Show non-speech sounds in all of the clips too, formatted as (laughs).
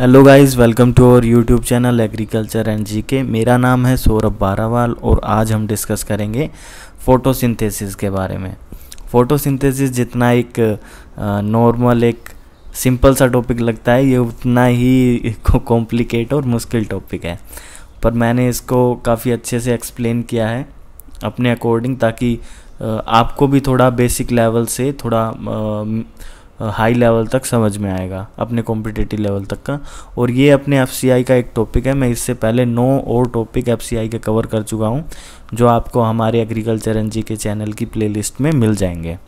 hello guys welcome to our YouTube channel agriculture and GK मेरा नाम है सौरभ बारावाल और आज हम डिस्कस करेंगे फोटोसिंथेसिस के बारे में फोटोसिंथेसिस जितना एक नॉर्मल एक सिंपल सा टॉपिक लगता है ये उतना ही कॉम्प्लिकेट (laughs) और मुश्किल टॉपिक है पर मैंने इसको काफ़ी अच्छे से एक्सप्लेन किया है अपने अकॉर्डिंग ताकि आपको भी थोड़ा बेसिक लेवल से थोड़ा हाई लेवल तक समझ में आएगा अपने कॉम्पिटेटिव लेवल तक का और ये अपने एफ का एक टॉपिक है मैं इससे पहले नौ और टॉपिक एफ के कवर कर चुका हूँ जो आपको हमारे एग्रीकल्चर एन के चैनल की प्ले में मिल जाएंगे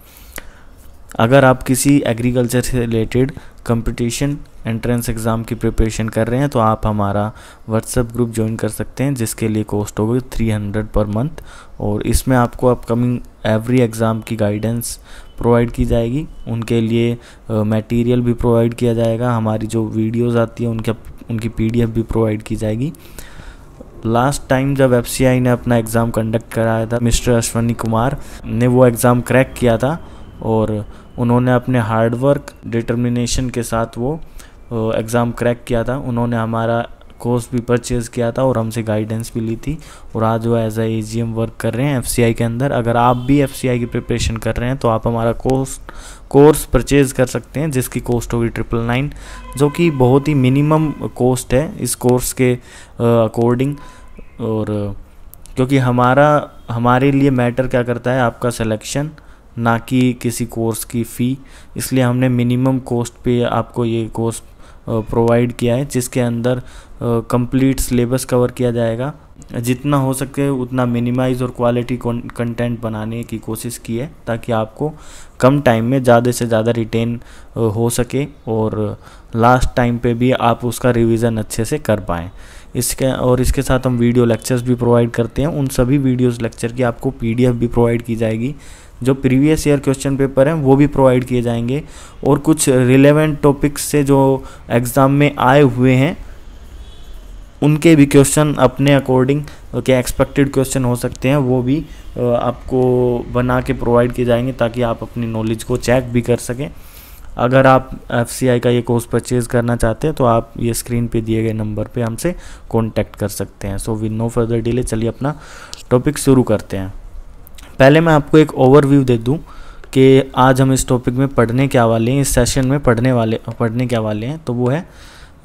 अगर आप किसी एग्रीकल्चर से रिलेटेड कंपटीशन एंट्रेंस एग्ज़ाम की प्रिपरेशन कर रहे हैं तो आप हमारा व्हाट्सएप ग्रुप ज्वाइन कर सकते हैं जिसके लिए कॉस्ट होगी थ्री हंड्रेड पर मंथ और इसमें आपको अपकमिंग एवरी एग्ज़ाम की गाइडेंस प्रोवाइड की जाएगी उनके लिए मटेरियल भी प्रोवाइड किया जाएगा हमारी जो वीडियोस आती है उनके उनकी पीडीएफ भी प्रोवाइड की जाएगी लास्ट टाइम जब एफ ने अपना एग्ज़ाम कंडक्ट कराया था मिस्टर अश्वनी कुमार ने वो एग्ज़ाम क्रैक किया था और उन्होंने अपने हार्डवर्क डिटर्मिनेशन के साथ वो एग्ज़ाम क्रैक किया था उन्होंने हमारा कोर्स भी परचेज़ किया था और हमसे गाइडेंस भी ली थी और आज वो एज ए जी वर्क कर रहे हैं एफ के अंदर अगर आप भी एफ की प्रिपरेशन कर रहे हैं तो आप हमारा कोर्स कोर्स परचेज़ कर सकते हैं जिसकी कॉस्ट होगी ट्रिपल नाइन जो कि बहुत ही मिनिमम कॉस्ट है इस कोर्स के अकॉर्डिंग और क्योंकि हमारा हमारे लिए मैटर क्या करता है आपका सिलेक्शन ना कि किसी कोर्स की फ़ी इसलिए हमने मिनिमम कॉस्ट पे आपको ये कोर्स प्रोवाइड किया है जिसके अंदर कंप्लीट सिलेबस कवर किया जाएगा जितना हो सके उतना मिनिमाइज और क्वालिटी कंटेंट बनाने की कोशिश की है ताकि आपको कम टाइम में ज़्यादा से ज़्यादा रिटेन हो सके और लास्ट टाइम पे भी आप उसका रिवीजन अच्छे से कर पाएँ इसके और इसके साथ हम वीडियो लेक्चर्स भी प्रोवाइड करते हैं उन सभी वीडियोस लेक्चर की आपको पीडीएफ भी प्रोवाइड की जाएगी जो प्रीवियस ईयर क्वेश्चन पेपर हैं वो भी प्रोवाइड किए जाएंगे और कुछ रिलेवेंट टॉपिक्स से जो एग्ज़ाम में आए हुए हैं उनके भी क्वेश्चन अपने अकॉर्डिंग क्या एक्सपेक्टेड क्वेश्चन हो सकते हैं वो भी आपको बना के प्रोवाइड किए जाएंगे ताकि आप अपनी नॉलेज को चेक भी कर सकें अगर आप एफ का ये कोर्स परचेज करना चाहते हैं तो आप ये स्क्रीन पे दिए गए नंबर पे हमसे कांटेक्ट कर सकते हैं so with no further delay चलिए अपना टॉपिक शुरू करते हैं पहले मैं आपको एक ओवरव्यू दे दूँ कि आज हम इस टॉपिक में पढ़ने क्या वाले हैं इस सेशन में पढ़ने वाले पढ़ने क्या वाले हैं तो वो है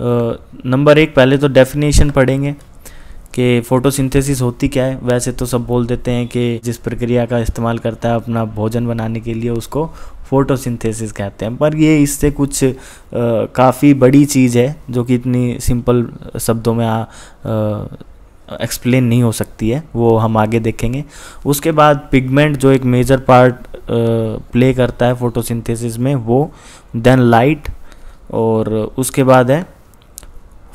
नंबर एक पहले तो डेफिनेशन पढ़ेंगे कि फोटोसिंथेसिस होती क्या है वैसे तो सब बोल देते हैं कि जिस प्रक्रिया का इस्तेमाल करता है अपना भोजन बनाने के लिए उसको फोटोसिंथेसिस कहते हैं पर ये इससे कुछ काफ़ी बड़ी चीज़ है जो कि इतनी सिंपल शब्दों में आ, आ, एक्सप्लेन नहीं हो सकती है वो हम आगे देखेंगे उसके बाद पिगमेंट जो एक मेजर पार्ट प्ले करता है फोटोसिंथेसिस में वो देन लाइट और उसके बाद है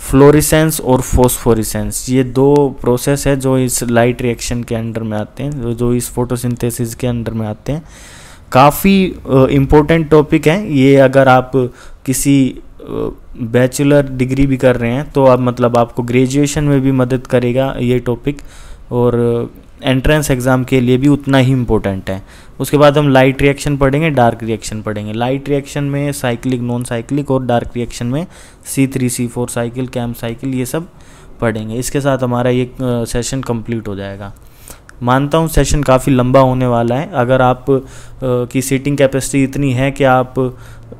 फ्लोरिसेंस और फोस्फोरिसेंस ये दो प्रोसेस है जो इस लाइट रिएक्शन के अंडर में आते हैं जो इस फोटोसिंथेसिस के अंडर में आते हैं काफ़ी इम्पोर्टेंट टॉपिक है ये अगर आप किसी बैचलर डिग्री भी कर रहे हैं तो आप मतलब आपको ग्रेजुएशन में भी मदद करेगा ये टॉपिक और एंट्रेंस एग्ज़ाम के लिए भी उतना ही इम्पोर्टेंट है उसके बाद हम लाइट रिएक्शन पढ़ेंगे डार्क रिएक्शन पढ़ेंगे लाइट रिएक्शन में साइक्लिक नॉन साइक्लिक और डार्क रिएक्शन में C three C four cycle CAM cycle ये सब पढ़ेंगे इसके साथ हमारा ये सेशन कंप्लीट हो जाएगा मानता हूँ सेशन काफ़ी लंबा होने वाला है अगर आप आ, की सीटिंग कैपेसिटी इतनी है कि आप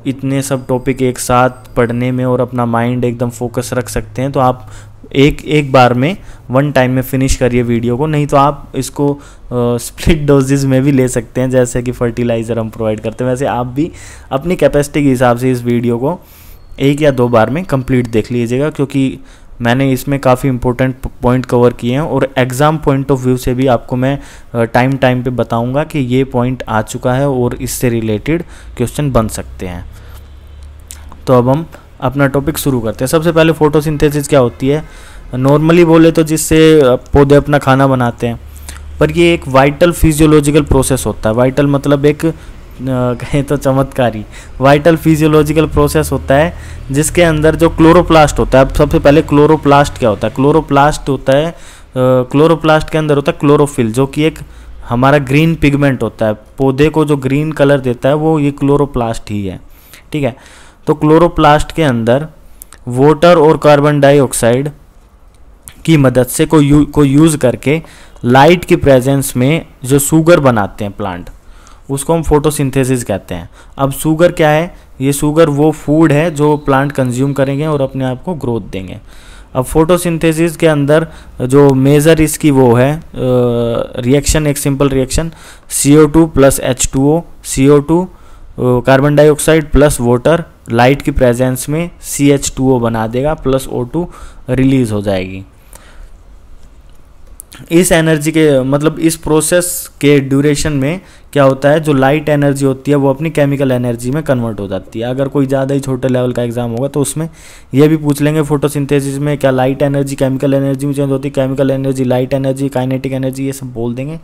इतने सब टॉपिक एक साथ पढ़ने में और अपना माइंड एकदम फोकस रख सकते हैं तो आप एक एक बार में वन टाइम में फिनिश करिए वीडियो को नहीं तो आप इसको स्प्लिट डोजेज (laughs) में भी ले सकते हैं जैसे कि फर्टिलाइज़र हम प्रोवाइड करते हैं वैसे आप भी अपनी कैपेसिटी के हिसाब से इस वीडियो को एक या दो बार में कंप्लीट देख लीजिएगा क्योंकि मैंने इसमें काफ़ी इंपॉर्टेंट पॉइंट कवर किए हैं और एग्ज़ाम पॉइंट ऑफ व्यू से भी आपको मैं टाइम टाइम पे बताऊंगा कि ये पॉइंट आ चुका है और इससे रिलेटेड क्वेश्चन बन सकते हैं तो अब हम अपना टॉपिक शुरू करते हैं सबसे पहले फोटोसिंथेसिस क्या होती है नॉर्मली बोले तो जिससे पौधे अपना खाना बनाते हैं पर ये एक वाइटल फिजियोलॉजिकल प्रोसेस होता है वाइटल मतलब एक कहें तो चमत्कारी वाइटल फिजियोलॉजिकल प्रोसेस होता है जिसके अंदर जो क्लोरोप्लास्ट होता है अब सबसे पहले क्लोरोप्लास्ट क्या होता है क्लोरोप्लास्ट होता है क्लोरोप्लास्ट के अंदर होता है क्लोरोफिल जो कि एक हमारा ग्रीन पिगमेंट होता है पौधे को जो ग्रीन कलर देता है वो ये क्लोरोप्लास्ट ही है ठीक है तो क्लोरोप्लास्ट के अंदर वाटर और कार्बन डाइऑक्साइड की मदद से को यू को यूज़ करके लाइट की प्रेजेंस में जो शुगर बनाते हैं प्लांट उसको हम फोटोसिंथेसिस कहते हैं अब शुगर क्या है ये शुगर वो फूड है जो प्लांट कंज्यूम करेंगे और अपने आप को ग्रोथ देंगे अब फोटोसिंथेसिस के अंदर जो मेज़र इसकी वो है रिएक्शन एक simple reaction C O two plus H two O C O two carbon dioxide plus water light की प्रेजेंस में सी एच टू ओ बना देगा प्लस ओ टू रिलीज़ हो जाएगी इस एनर्जी के मतलब इस प्रोसेस के ड्यूरेशन में क्या होता है जो लाइट एनर्जी होती है वो अपनी केमिकल एनर्जी में कन्वर्ट हो जाती है अगर कोई ज़्यादा ही छोटे लेवल का एग्जाम होगा तो उसमें यह भी पूछ लेंगे फोटोसिंथेसिस में क्या लाइट एनर्जी केमिकल एनर्जी में चेंज होती है chemical energy light energy kinetic energy ये सब बोल देंगे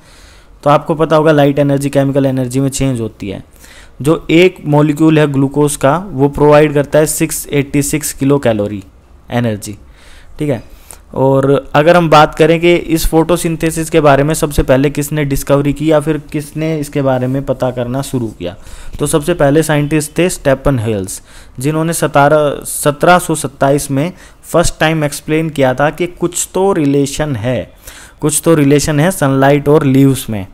तो आपको पता होगा लाइट एनर्जी केमिकल एनर्जी में चेंज होती है जो एक मॉलिक्यूल है ग्लूकोज का वो प्रोवाइड करता है 686 किलो कैलोरी एनर्जी ठीक है और अगर हम बात करें कि इस फोटोसिंथेसिस के बारे में सबसे पहले किसने डिस्कवरी की या फिर किसने इसके बारे में पता करना शुरू किया तो सबसे पहले साइंटिस्ट थे स्टेपन हेल्स जिन्होंने सतारह सत्रह में फर्स्ट टाइम एक्सप्लेन किया था कि कुछ तो रिलेशन है कुछ तो रिलेशन है सनलाइट और लीव्स में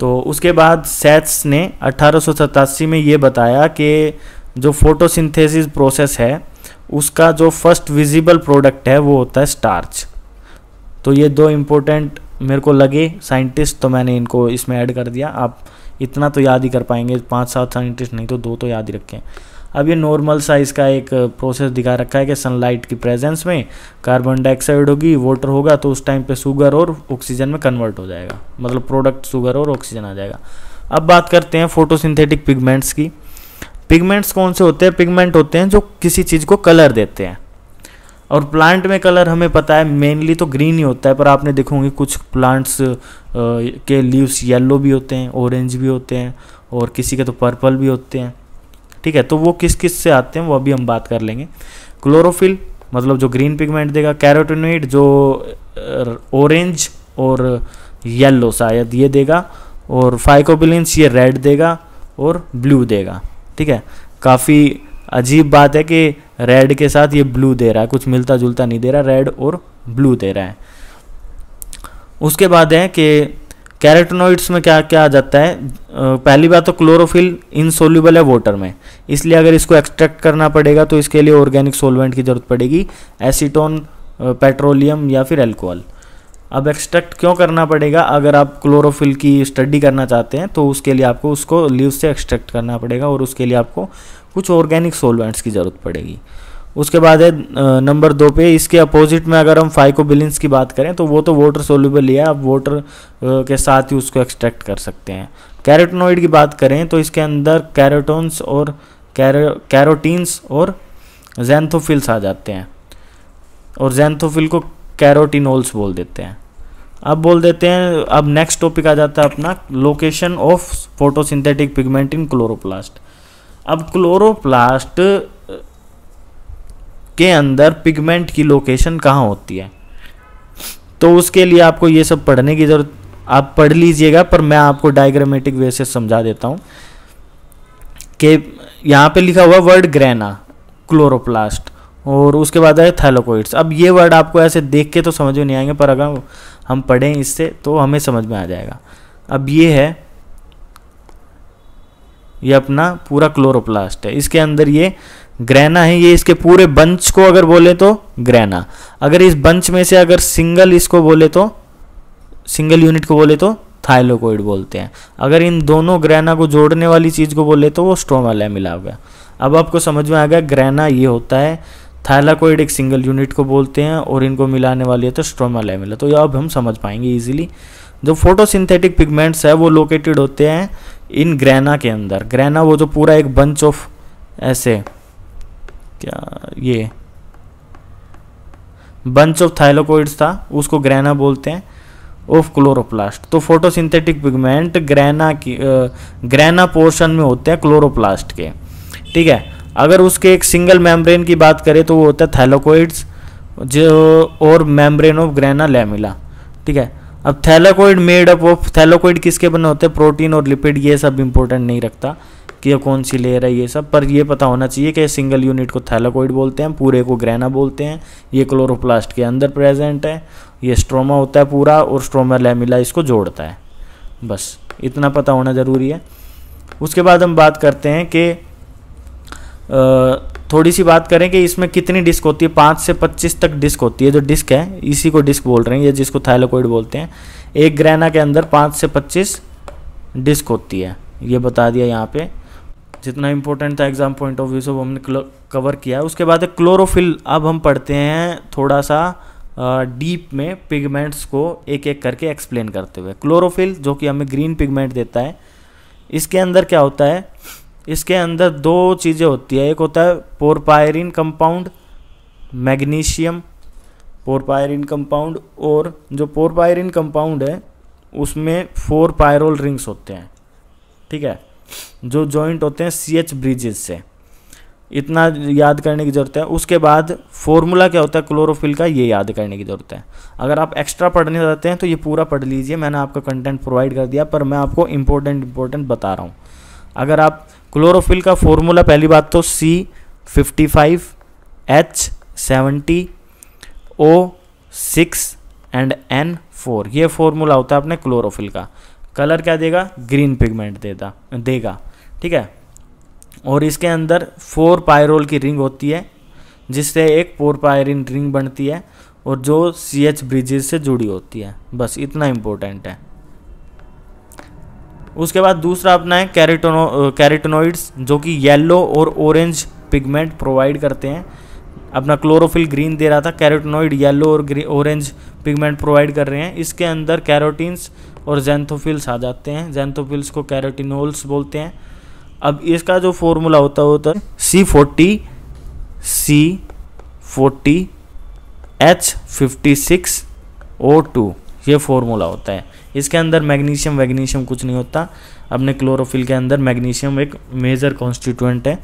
तो उसके बाद सेट्स ने अठारह में ये बताया कि जो फोटोसिंथेसिस प्रोसेस है उसका जो फर्स्ट विजिबल प्रोडक्ट है वो होता है स्टार्च तो ये दो इम्पोर्टेंट मेरे को लगे साइंटिस्ट तो मैंने इनको इसमें ऐड कर दिया आप इतना तो याद ही कर पाएंगे पाँच सात साइंटिस्ट नहीं तो दो तो याद ही रखें अब ये नॉर्मल साइज का एक प्रोसेस दिखा रखा है कि सनलाइट की प्रेजेंस में कार्बन डाइऑक्साइड होगी वाटर होगा तो उस टाइम पे शुगर और ऑक्सीजन में कन्वर्ट हो जाएगा मतलब प्रोडक्ट शुगर और ऑक्सीजन आ जाएगा अब बात करते हैं फोटोसिंथेटिक पिगमेंट्स की पिगमेंट्स कौन से होते हैं पिगमेंट होते हैं जो किसी चीज़ को कलर देते हैं और प्लांट में कलर हमें पता है मेनली तो ग्रीन ही होता है पर आपने देखोगे कुछ प्लांट्स के लीव्स येलो भी होते हैं ऑरेंज भी होते हैं और किसी के तो पर्पल भी होते हैं ठीक है तो वो किस किस से आते हैं वो अभी हम बात कर लेंगे क्लोरोफिल मतलब जो ग्रीन पिगमेंट देगा कैरोटोनोइड जो ऑरेंज और येलो शायद ये देगा और फाइकोबिलिन्स ये रेड देगा और ब्लू देगा ठीक है काफ़ी अजीब बात है कि रेड के साथ ये ब्लू दे रहा है कुछ मिलता जुलता नहीं दे रहा रेड और ब्लू दे रहा है उसके बाद है कि कैरेटोनोइड्स में क्या क्या आ जाता है पहली बात तो क्लोरोफिल इनसोल्यूबल है वाटर में इसलिए अगर इसको एक्सट्रैक्ट करना पड़ेगा तो इसके लिए ऑर्गेनिक सोलवेंट की जरूरत पड़ेगी एसीटोन पेट्रोलियम या फिर एल्कोहल अब एक्सट्रैक्ट क्यों करना पड़ेगा अगर आप क्लोरोफिल की स्टडी करना चाहते हैं तो उसके लिए आपको उसको लीव से एक्सट्रैक्ट करना पड़ेगा और उसके लिए आपको कुछ ऑर्गेनिक सोलवेंट्स की ज़रूरत पड़ेगी उसके बाद है नंबर दो पे इसके अपोजिट में अगर हम फाइकोबिलिंस की बात करें तो वो तो वाटर सोल्यूबल ही है आप वाटर के साथ ही उसको एक्सट्रैक्ट कर सकते हैं कैरेटोनोइड की बात करें तो इसके अंदर कैरेटोन्स और कैरोटीन्स और जैंथोफिल्स आ जाते हैं और जैंथोफिल को कैरोटिनोल्स बोल देते हैं अब बोल देते हैं अब नेक्स्ट टॉपिक आ जाता है अपना location of photosynthetic pigment in chloroplast अब क्लोरोप्लास्ट के अंदर पिगमेंट की लोकेशन कहाँ होती है तो उसके लिए आपको ये सब पढ़ने की ज़रूरत आप पढ़ लीजिएगा पर मैं आपको डायग्रामेटिक वे से समझा देता हूँ कि यहाँ पे लिखा हुआ वर्ड ग्रेना क्लोरोप्लास्ट और उसके बाद है थैलोकोइड्स अब ये वर्ड आपको ऐसे देख के तो समझ में नहीं आएंगे पर अगर हम पढ़ें इससे तो हमें समझ में आ जाएगा अब ये है ये अपना पूरा क्लोरोप्लास्ट है इसके अंदर ये ग्रैना है ये इसके पूरे बंच को अगर बोले तो ग्रैना अगर इस बंच में से अगर सिंगल इसको बोले तो सिंगल यूनिट को बोले तो थाइलोकोइड बोलते हैं अगर इन दोनों ग्रैना को जोड़ने वाली चीज़ को बोले तो वो स्ट्रोमा मिला गया अब आपको समझ में आ गया ग्रैना ये होता है थाइलाकोइड एक सिंगल यूनिट को बोलते हैं और इनको मिलाने वाली है तो स्ट्रोमा लेमिला तो ये अब हम समझ पाएंगे इजीली जो फोटोसिंथेटिक पिगमेंट्स है वो लोकेटेड होते हैं इन ग्रैना के अंदर ग्रैना वो जो पूरा एक बंच ऑफ ऐसे क्या ये बंच ऑफ थाइलोकोइड्स था उसको ग्रैना बोलते हैं ऑफ क्लोरोप्लास्ट तो फोटोसिंथेटिक पिगमेंट ग्रैना की ग्रैना पोर्शन में होते हैं क्लोरोप्लास्ट के ठीक है अगर उसके एक सिंगल मेम्ब्रेन की बात करें तो वो होता है थैलोकोइड्स जो और मेम्ब्रेन ऑफ ग्रैना लेमिला ठीक है अब thylakoid made up of thylakoid किसके बने होते हैं प्रोटीन और लिपिड ये सब इंपॉर्टेंट नहीं रखता कि ये कौन सी लेयर है ये सब पर ये पता होना चाहिए कि सिंगल यूनिट को थैलोकोइड बोलते हैं पूरे को ग्रैना बोलते हैं ये क्लोरोप्लास्ट के अंदर प्रेजेंट है ये स्ट्रोमा होता है पूरा और स्ट्रोमा लेमिला इसको जोड़ता है बस इतना पता होना ज़रूरी है उसके बाद हम बात करते हैं कि थोड़ी सी बात करें कि इसमें कितनी डिस्क होती है पाँच से पच्चीस तक डिस्क होती है जो डिस्क है इसी को डिस्क बोल रहे हैं या जिसको थाइलोकोइड बोलते हैं एक ग्रैना के अंदर पाँच से पच्चीस डिस्क होती है ये बता दिया यहाँ पे जितना इम्पोर्टेंट था एग्जाम पॉइंट ऑफ व्यू से वो हमने कवर किया उसके बाद क्लोरोफिल अब हम पढ़ते हैं थोड़ा सा डीप में पिगमेंट्स को एक एक करके एक्सप्लेन करते हुए क्लोरोफिल जो कि हमें ग्रीन पिगमेंट देता है इसके अंदर क्या होता है इसके अंदर दो चीज़ें होती है एक होता है porphyrin compound magnesium porphyrin compound और जो पोरपायरिन कंपाउंड है उसमें फोर पायरोल रिंग्स होते हैं ठीक है जो जॉइंट होते हैं सी एच ब्रिजेस से इतना याद करने की ज़रूरत है उसके बाद फॉर्मूला क्या होता है क्लोरोफिल का ये याद करने की ज़रूरत है अगर आप एक्स्ट्रा पढ़ने चाहते हैं तो ये पूरा पढ़ लीजिए मैंने आपका कंटेंट प्रोवाइड कर दिया पर मैं आपको इम्पोर्टेंट इम्पोर्टेंट बता रहा हूँ अगर आप क्लोरोफिल का फॉर्मूला पहली बात तो C fifty five H seventy O six and N four ये फॉर्मूला होता है अपने क्लोरोफिल का कलर क्या देगा ग्रीन पिगमेंट देता देगा ठीक है और इसके अंदर फोर पायरोल की रिंग होती है जिससे एक फोर पायरिन रिंग बनती है और जो सी एच ब्रिजेज से जुड़ी होती है बस इतना इम्पोर्टेंट है उसके बाद दूसरा अपना है कैरेटोनो कैरेटोनोइड्स जो कि येलो और ऑरेंज पिगमेंट प्रोवाइड करते हैं अपना क्लोरोफिल ग्रीन दे रहा था कैरेटोनोइड येलो और ऑरेंज पिगमेंट प्रोवाइड कर रहे हैं इसके अंदर कैरोटीन्स और जेंथोफिल्स आ जाते हैं जेंथोफिल्स को कैरोटिनोल्स बोलते हैं अब इसका जो फॉर्मूला होता है होता है C forty C forty H fifty six O two ये फॉर्मूला होता है इसके अंदर मैग्नीशियम वैग्नीशियम कुछ नहीं होता अपने क्लोरोफिल के अंदर मैग्नीशियम एक मेजर कॉन्स्टिट्यूएंट है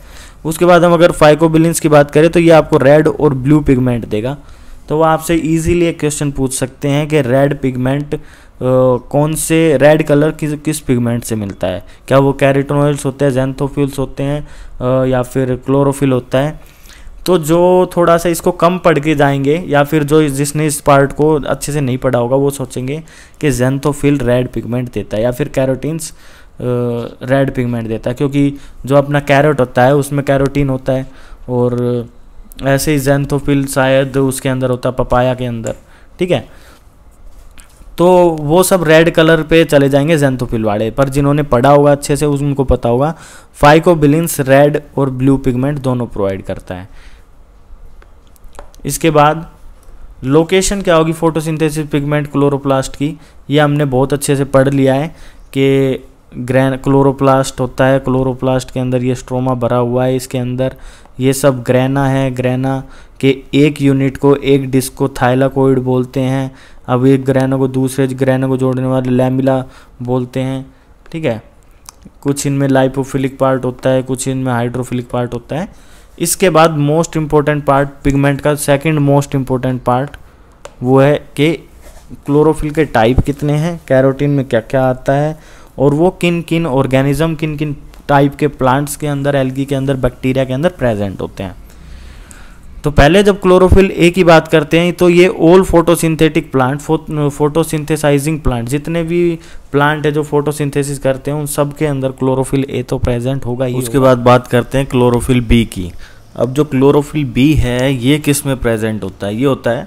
उसके बाद हम अगर फाइकोबिलिन की बात करें तो ये आपको रेड और ब्लू पिगमेंट देगा तो वो आपसे ईजिली एक क्वेश्चन पूछ सकते हैं कि रेड पिगमेंट कौन से रेड कलर किस किस पिगमेंट से मिलता है क्या वो कैरेटोनोइल्स होते हैं जेंथोफ्यूल्स होते हैं आ, या फिर क्लोरोफिल होता है तो जो थोड़ा सा इसको कम पढ़ के जाएंगे या फिर जो जिसने इस पार्ट को अच्छे से नहीं पढ़ा होगा वो सोचेंगे कि जेंथोफिल रेड पिगमेंट देता है या फिर कैरोटीन्स रेड पिगमेंट देता है क्योंकि जो अपना कैरेट होता है उसमें कैरोटीन होता है और ऐसे ही जेंथोफिल शायद उसके अंदर होता है पपाया के अंदर ठीक है तो वो सब रेड कलर पे चले जाएंगे जेंथोफिल वाले पर जिन्होंने पढ़ा होगा अच्छे से उनको पता होगा फाइकोबिलिन्स रेड और ब्लू पिगमेंट दोनों प्रोवाइड करता है इसके बाद लोकेशन क्या होगी फोटोसिंथेसिस पिगमेंट क्लोरोप्लास्ट की ये हमने बहुत अच्छे से पढ़ लिया है कि ग्रैन क्लोरोप्लास्ट होता है क्लोरोप्लास्ट के अंदर ये स्ट्रोमा भरा हुआ है इसके अंदर ये सब ग्रैना है ग्रैना के एक यूनिट को एक डिस्क को थाइलाकोइड बोलते हैं अब एक ग्रहणों को दूसरे ग्रहणों को जोड़ने वाले लैमिला बोलते हैं ठीक है कुछ इनमें लाइपोफिलिक पार्ट होता है कुछ इनमें हाइड्रोफिलिक पार्ट होता है इसके बाद मोस्ट इम्पोर्टेंट पार्ट पिगमेंट का सेकंड मोस्ट इम्पोर्टेंट पार्ट वो है कि क्लोरोफिल के टाइप कितने हैं कैरोटीन में क्या क्या आता है और वो किन किन ऑर्गेनिज्म किन किन टाइप के प्लांट्स के अंदर एल्गी के अंदर बैक्टीरिया के अंदर प्रेजेंट होते हैं तो पहले जब क्लोरोफिल ए की बात करते हैं तो ये ओल फोटोसिंथेटिक प्लांट फोटोसिंथेसाइजिंग प्लांट जितने भी प्लांट है जो फोटोसिंथेसिस करते हैं उन सब के अंदर क्लोरोफिल ए तो प्रेजेंट होगा ही उसके बाद बात करते हैं क्लोरोफिल बी की अब जो क्लोरोफिल बी है ये किस में प्रेजेंट होता है ये होता है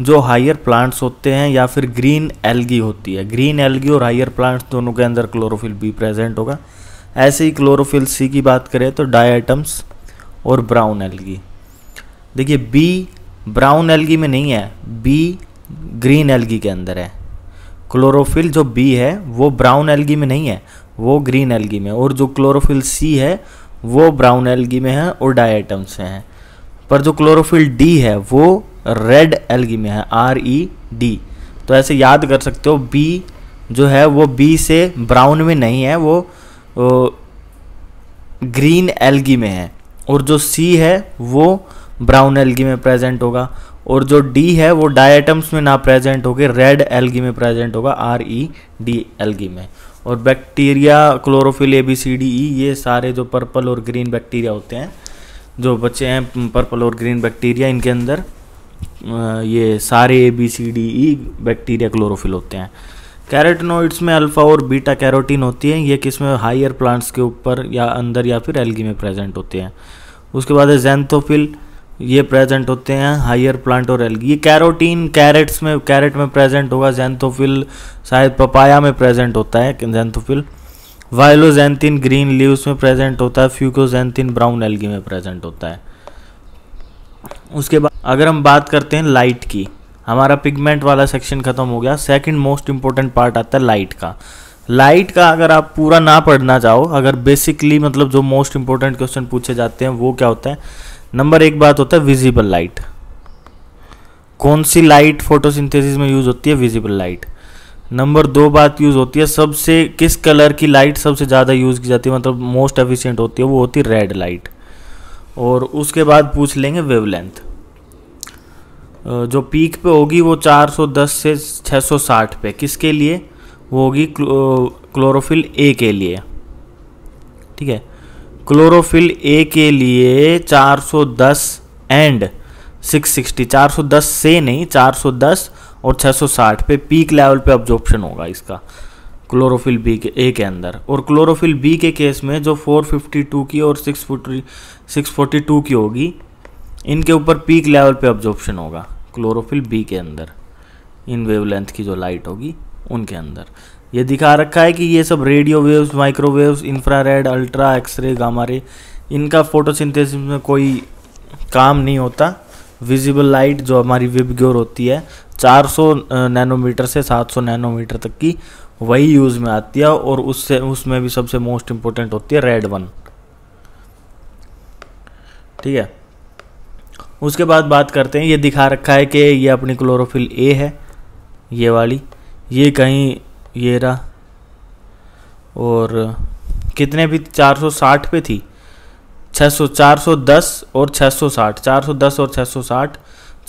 जो हायर प्लांट्स होते हैं या फिर ग्रीन एल्गी होती है ग्रीन एल्गी और हायर प्लांट्स दोनों के अंदर क्लोरोफिल बी प्रेजेंट होगा ऐसे ही क्लोरोफिल सी की बात करें तो डायटम्स और ब्राउन एल्गी देखिए बी ब्राउन एलगी में नहीं है बी ग्रीन एलगी के अंदर है क्लोरोफिल जो बी है वो ब्राउन एलगी में नहीं है वो ग्रीन एलगी में और जो क्लोरोफिल सी है वो ब्राउन एलगी में है और डाइटम्स से है पर जो क्लोरोफिल डी है वो रेड एलगी में है आर ई डी तो ऐसे याद कर सकते हो बी जो है वो बी से ब्राउन में नहीं है वो, वो ग्रीन एलगी में है और जो सी है वो ब्राउन एल्गी में प्रेजेंट होगा और जो डी है वो डायटम्स में ना प्रेजेंट होके रेड एल्गी में प्रेजेंट होगा आर ई डी एल्गी में और bacteria chlorophyll A B C D E ये सारे जो पर्पल और ग्रीन बैक्टीरिया होते हैं जो बच्चे हैं पर्पल और ग्रीन बैक्टीरिया इनके अंदर ये सारे A B C D E bacteria chlorophyll होते हैं कैरेटनोइड्स में अल्फ़ा और बीटा कैरोटीन होती है ये किस में हायर प्लांट्स के ऊपर या अंदर या फिर एल्गी में प्रेजेंट होते हैं उसके बाद है जैंथोफिल ये प्रेजेंट होते हैं हायर प्लांट और एल्गी ये कैरोटीन कैरेट्स में कैरेट में प्रेजेंट होगा जैंथोफिल शायद पपाया में प्रेजेंट होता है जैंथोफिल वायलोजैंथिन ग्रीन लीव्स में प्रेजेंट होता है फ्यूकोजैंथिन ब्राउन एल्गी में प्रेजेंट होता है उसके बाद अगर हम बात करते हैं लाइट की हमारा पिगमेंट वाला सेक्शन खत्म हो गया सेकंड मोस्ट इंपॉर्टेंट पार्ट आता है लाइट का लाइट का अगर आप पूरा ना पढ़ना चाहो अगर बेसिकली मतलब जो मोस्ट इंपॉर्टेंट क्वेश्चन पूछे जाते हैं वो क्या होता है नंबर एक बात होता है विजिबल लाइट कौन सी लाइट फोटोसिंथेसिस में यूज होती है विजिबल लाइट नंबर दो बात यूज होती है सबसे किस कलर की लाइट सबसे ज़्यादा यूज की जाती है मतलब मोस्ट एफिशिएंट होती है वो होती है रेड लाइट और उसके बाद पूछ लेंगे वेवलेंथ जो पीक पे होगी वो 410 से 660 पे किसके लिए वो होगी क्लो, क्लोरोफिल ए के लिए ठीक है क्लोरोफिल ए के लिए 410 एंड 660 410 से नहीं 410 और 660 पे पीक लेवल पे ऑब्जॉर्प्शन होगा इसका क्लोरोफिल बी के ए के अंदर और क्लोरोफिल बी के केस में जो 452 की और 640 642 की होगी इनके ऊपर पीक लेवल पे ऑब्जॉर्प्शन होगा क्लोरोफिल बी के अंदर इन वेवलेंथ की जो लाइट होगी उनके अंदर ये दिखा रखा है कि ये सब radio waves microwaves infrared ultra X ray gamma ray इनका फोटोसिंथेसिस में कोई काम नहीं होता विजिबल लाइट जो हमारी विबग्योर ग्योर होती है 400 नैनोमीटर से 700 नैनोमीटर तक की वही यूज़ में आती है और उससे उसमें भी सबसे मोस्ट इम्पोर्टेंट होती है रेड वन ठीक है उसके बाद बात करते हैं ये दिखा रखा है कि ये अपनी क्लोरोफिल ए है ये वाली ये कहीं ये रहा और कितने भी 460 पे थी 600 410 और 660 410 और 660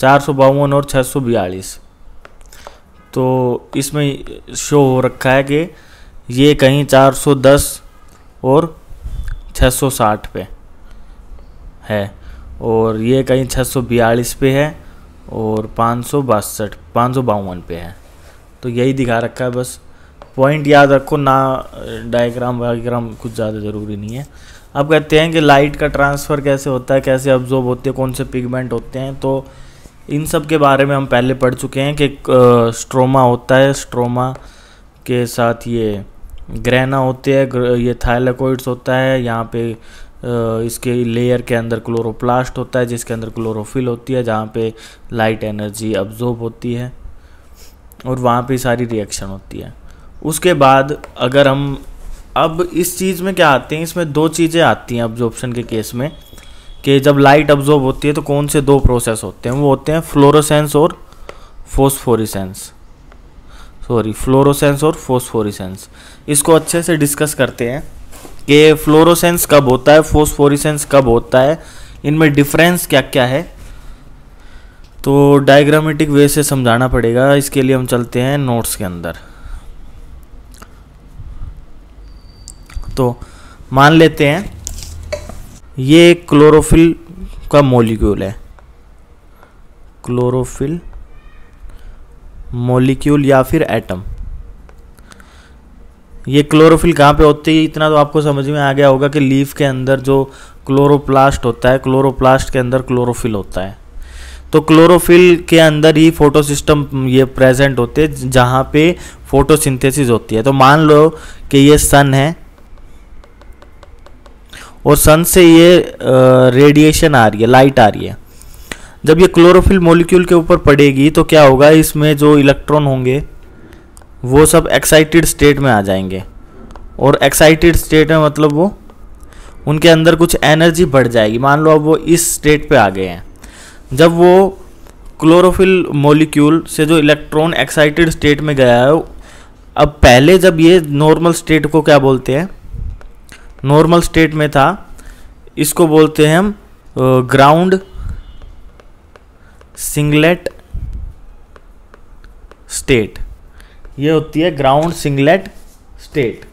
चार सौ और छः तो इसमें शो हो रखा है कि ये कहीं 410 और 660 पे है और ये कहीं बयालीस पे है और पाँच सौ बासठ पाँच सौ बावन पे है तो यही दिखा रखा है बस पॉइंट याद रखो ना डायग्राम वायग्राम कुछ ज़्यादा ज़रूरी नहीं है अब कहते हैं कि लाइट का ट्रांसफ़र कैसे होता है कैसे ऑब्जॉर्ब होते हैं कौन से पिगमेंट होते हैं तो इन सब के बारे में हम पहले पढ़ चुके हैं कि स्ट्रोमा होता है स्ट्रोमा के साथ ये ग्रहना होते हैं ये थायलाकोइड्स होता है यहाँ पे इसके लेयर के अंदर क्लोरोप्लास्ट होता है जिसके अंदर क्लोरोफिल होती है जहाँ पे लाइट एनर्जी अब्जॉर्ब होती है और वहाँ पे सारी रिएक्शन होती है उसके बाद अगर हम अब इस चीज़ में क्या आते हैं इसमें दो चीज़ें आती हैं अब्जॉर्प्शन के केस में कि जब लाइट ऑब्जॉर्ब होती है तो कौन से दो प्रोसेस होते हैं वो होते हैं फ्लोरोसेंस और फोस्फोरिसेंस सॉरी फ्लोरोसेंस और फोस्फोरिसेंस इसको अच्छे से डिस्कस करते हैं कि फ्लोरोसेंस कब होता है फोस्फोरिसेंस कब होता है इनमें डिफरेंस क्या क्या है तो डायग्रामेटिक वे से समझाना पड़ेगा इसके लिए हम चलते हैं नोट्स के अंदर तो मान लेते हैं ये क्लोरोफिल का मॉलिक्यूल है क्लोरोफिल मॉलिक्यूल या फिर एटम ये क्लोरोफिल कहाँ पे होती है इतना तो आपको समझ में आ गया होगा कि लीफ के अंदर जो क्लोरोप्लास्ट होता है क्लोरोप्लास्ट के अंदर क्लोरोफिल होता है तो क्लोरोफिल के अंदर ही फोटो सिस्टम ये प्रेजेंट होते हैं जहाँ पे फोटोसिंथेसिस होती है तो मान लो कि ये सन है और सन से ये रेडिएशन आ रही है लाइट आ रही है जब ये क्लोरोफिल मॉलिक्यूल के ऊपर पड़ेगी तो क्या होगा इसमें जो इलेक्ट्रॉन होंगे वो सब एक्साइटेड स्टेट में आ जाएंगे और एक्साइटेड स्टेट में मतलब वो उनके अंदर कुछ एनर्जी बढ़ जाएगी मान लो अब वो इस स्टेट पे आ गए हैं जब वो क्लोरोफिल मॉलिक्यूल से जो इलेक्ट्रॉन एक्साइटेड स्टेट में गया है अब पहले जब ये नॉर्मल स्टेट को क्या बोलते हैं नॉर्मल स्टेट में था इसको बोलते हैं हम ग्राउंड सिंगलेट स्टेट ये होती है ग्राउंड सिंगलेट स्टेट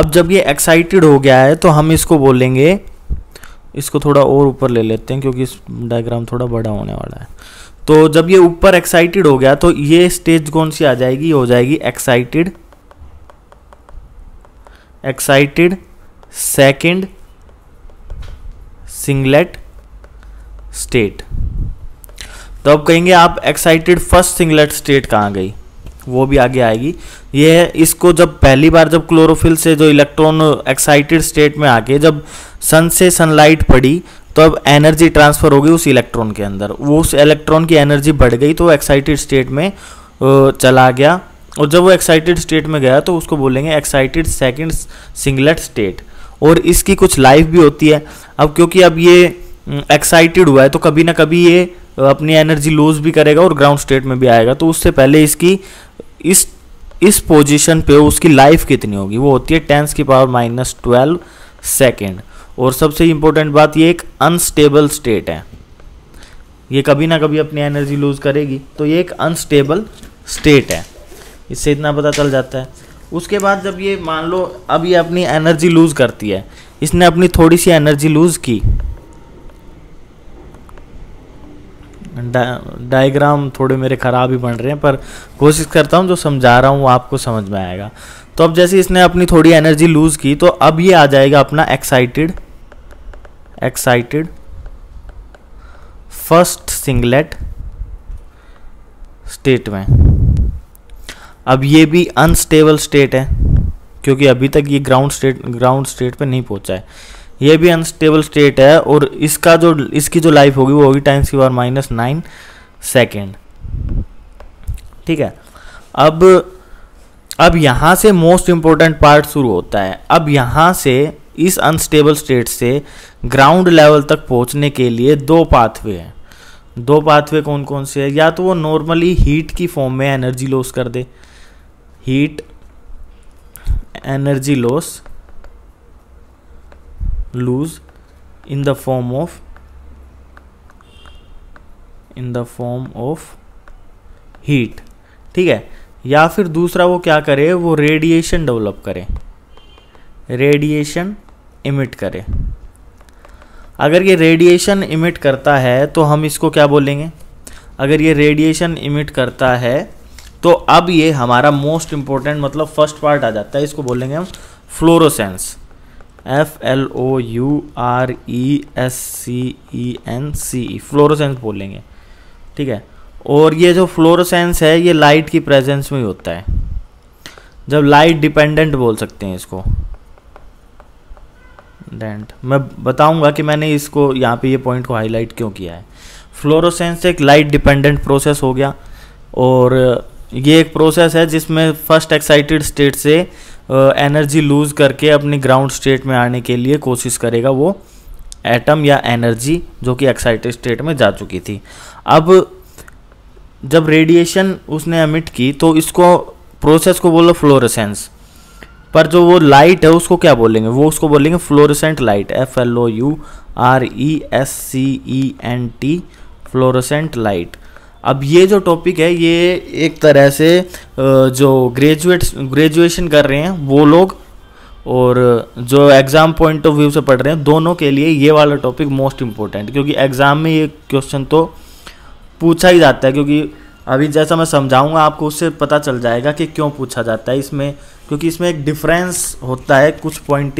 अब जब ये एक्साइटेड हो गया है तो हम इसको बोलेंगे इसको थोड़ा और ऊपर ले लेते हैं क्योंकि इस डायग्राम थोड़ा बड़ा होने वाला है तो जब ये ऊपर एक्साइटेड हो गया तो ये स्टेज कौन सी आ जाएगी हो जाएगी excited excited second singlet state तो अब कहेंगे आप एक्साइटेड फर्स्ट सिंगलेट स्टेट कहाँ गई वो भी आगे आएगी ये है इसको जब पहली बार जब क्लोरोफिल से जो इलेक्ट्रॉन एक्साइटेड स्टेट में आके जब सन से सनलाइट पड़ी तो अब एनर्जी ट्रांसफर होगी उस इलेक्ट्रॉन के अंदर वो उस इलेक्ट्रॉन की एनर्जी बढ़ गई तो एक्साइटेड स्टेट में चला गया और जब वो एक्साइटेड स्टेट में गया तो उसको बोलेंगे एक्साइटेड सेकेंड सिंगलेट स्टेट और इसकी कुछ लाइफ भी होती है अब क्योंकि अब ये एक्साइटेड हम्म, हुआ है तो कभी ना कभी ये अपनी एनर्जी लूज भी करेगा और ग्राउंड स्टेट में भी आएगा तो उससे पहले इसकी इस इस पोजीशन पे उसकी लाइफ कितनी होगी वो होती है टेंस की पावर माइनस ट्वेल्व सेकेंड और सबसे इम्पोर्टेंट बात ये एक अनस्टेबल स्टेट है ये कभी ना कभी अपनी एनर्जी लूज करेगी तो ये एक अनस्टेबल स्टेट है इससे इतना पता चल जाता है उसके बाद जब ये मान लो अब ये अपनी एनर्जी लूज़ करती है इसने अपनी थोड़ी सी एनर्जी लूज़ की डा, डायग्राम थोड़े मेरे ख़राब ही बन रहे हैं पर कोशिश करता हूँ जो समझा रहा हूँ आपको समझ में आएगा तो अब जैसे इसने अपनी थोड़ी एनर्जी लूज़ की तो अब ये आ जाएगा अपना excited excited first singlet state में अब ये भी अनस्टेबल स्टेट है क्योंकि अभी तक ये ग्राउंड स्टेट ग्राउंड स्टेट पे नहीं पहुंचा है ये भी अनस्टेबल स्टेट है और इसका जो इसकी जो लाइफ होगी वो होगी टाइम्स की बार माइनस नाइन सेकेंड ठीक है अब अब यहाँ से मोस्ट इम्पोर्टेंट पार्ट शुरू होता है अब यहाँ से इस अनस्टेबल स्टेट से ग्राउंड लेवल तक पहुँचने के लिए दो पाथवे हैं दो पाथवे कौन कौन से हैं या तो वो नॉर्मली हीट की फॉर्म में एनर्जी लॉस कर दे heat energy loss lose in the form of in the form of heat ठीक है या फिर दूसरा वो क्या करे वो रेडिएशन डेवलप करे रेडिएशन इमिट करे अगर ये रेडिएशन इमिट करता है तो हम इसको क्या बोलेंगे अगर ये रेडिएशन इमिट करता है तो अब ये हमारा मोस्ट इम्पोर्टेंट मतलब फर्स्ट पार्ट आ जाता है इसको बोलेंगे हम fluorescence F L O U R E S C E N C E fluorescence बोलेंगे ठीक है और ये जो फ्लोरोसेंस है ये लाइट की प्रेजेंस में ही होता है जब लाइट डिपेंडेंट बोल सकते हैं इसको डेंट मैं बताऊंगा कि मैंने इसको यहाँ पे ये पॉइंट को हाईलाइट क्यों किया है फ्लोरोसेंस एक लाइट डिपेंडेंट प्रोसेस हो गया और ये एक प्रोसेस है जिसमें फर्स्ट एक्साइटेड स्टेट से एनर्जी लूज करके अपनी ग्राउंड स्टेट में आने के लिए कोशिश करेगा वो एटम या एनर्जी जो कि एक्साइटेड स्टेट में जा चुकी थी अब जब रेडिएशन उसने एमिट की तो इसको प्रोसेस को बोलो फ्लोरेसेंस पर जो वो लाइट है उसको क्या बोलेंगे वो उसको बोलेंगे fluorescent light F L O U R E S C E N T fluorescent light अब ये जो टॉपिक है ये एक तरह से जो ग्रेजुएट ग्रेजुएशन कर रहे हैं वो लोग और जो एग्ज़ाम पॉइंट ऑफ व्यू से पढ़ रहे हैं दोनों के लिए ये वाला टॉपिक मोस्ट इम्पोर्टेंट क्योंकि एग्ज़ाम में ये क्वेश्चन तो पूछा ही जाता है क्योंकि अभी जैसा मैं समझाऊंगा आपको उससे पता चल जाएगा कि क्यों पूछा जाता है इसमें क्योंकि इसमें एक डिफरेंस होता है कुछ पॉइंट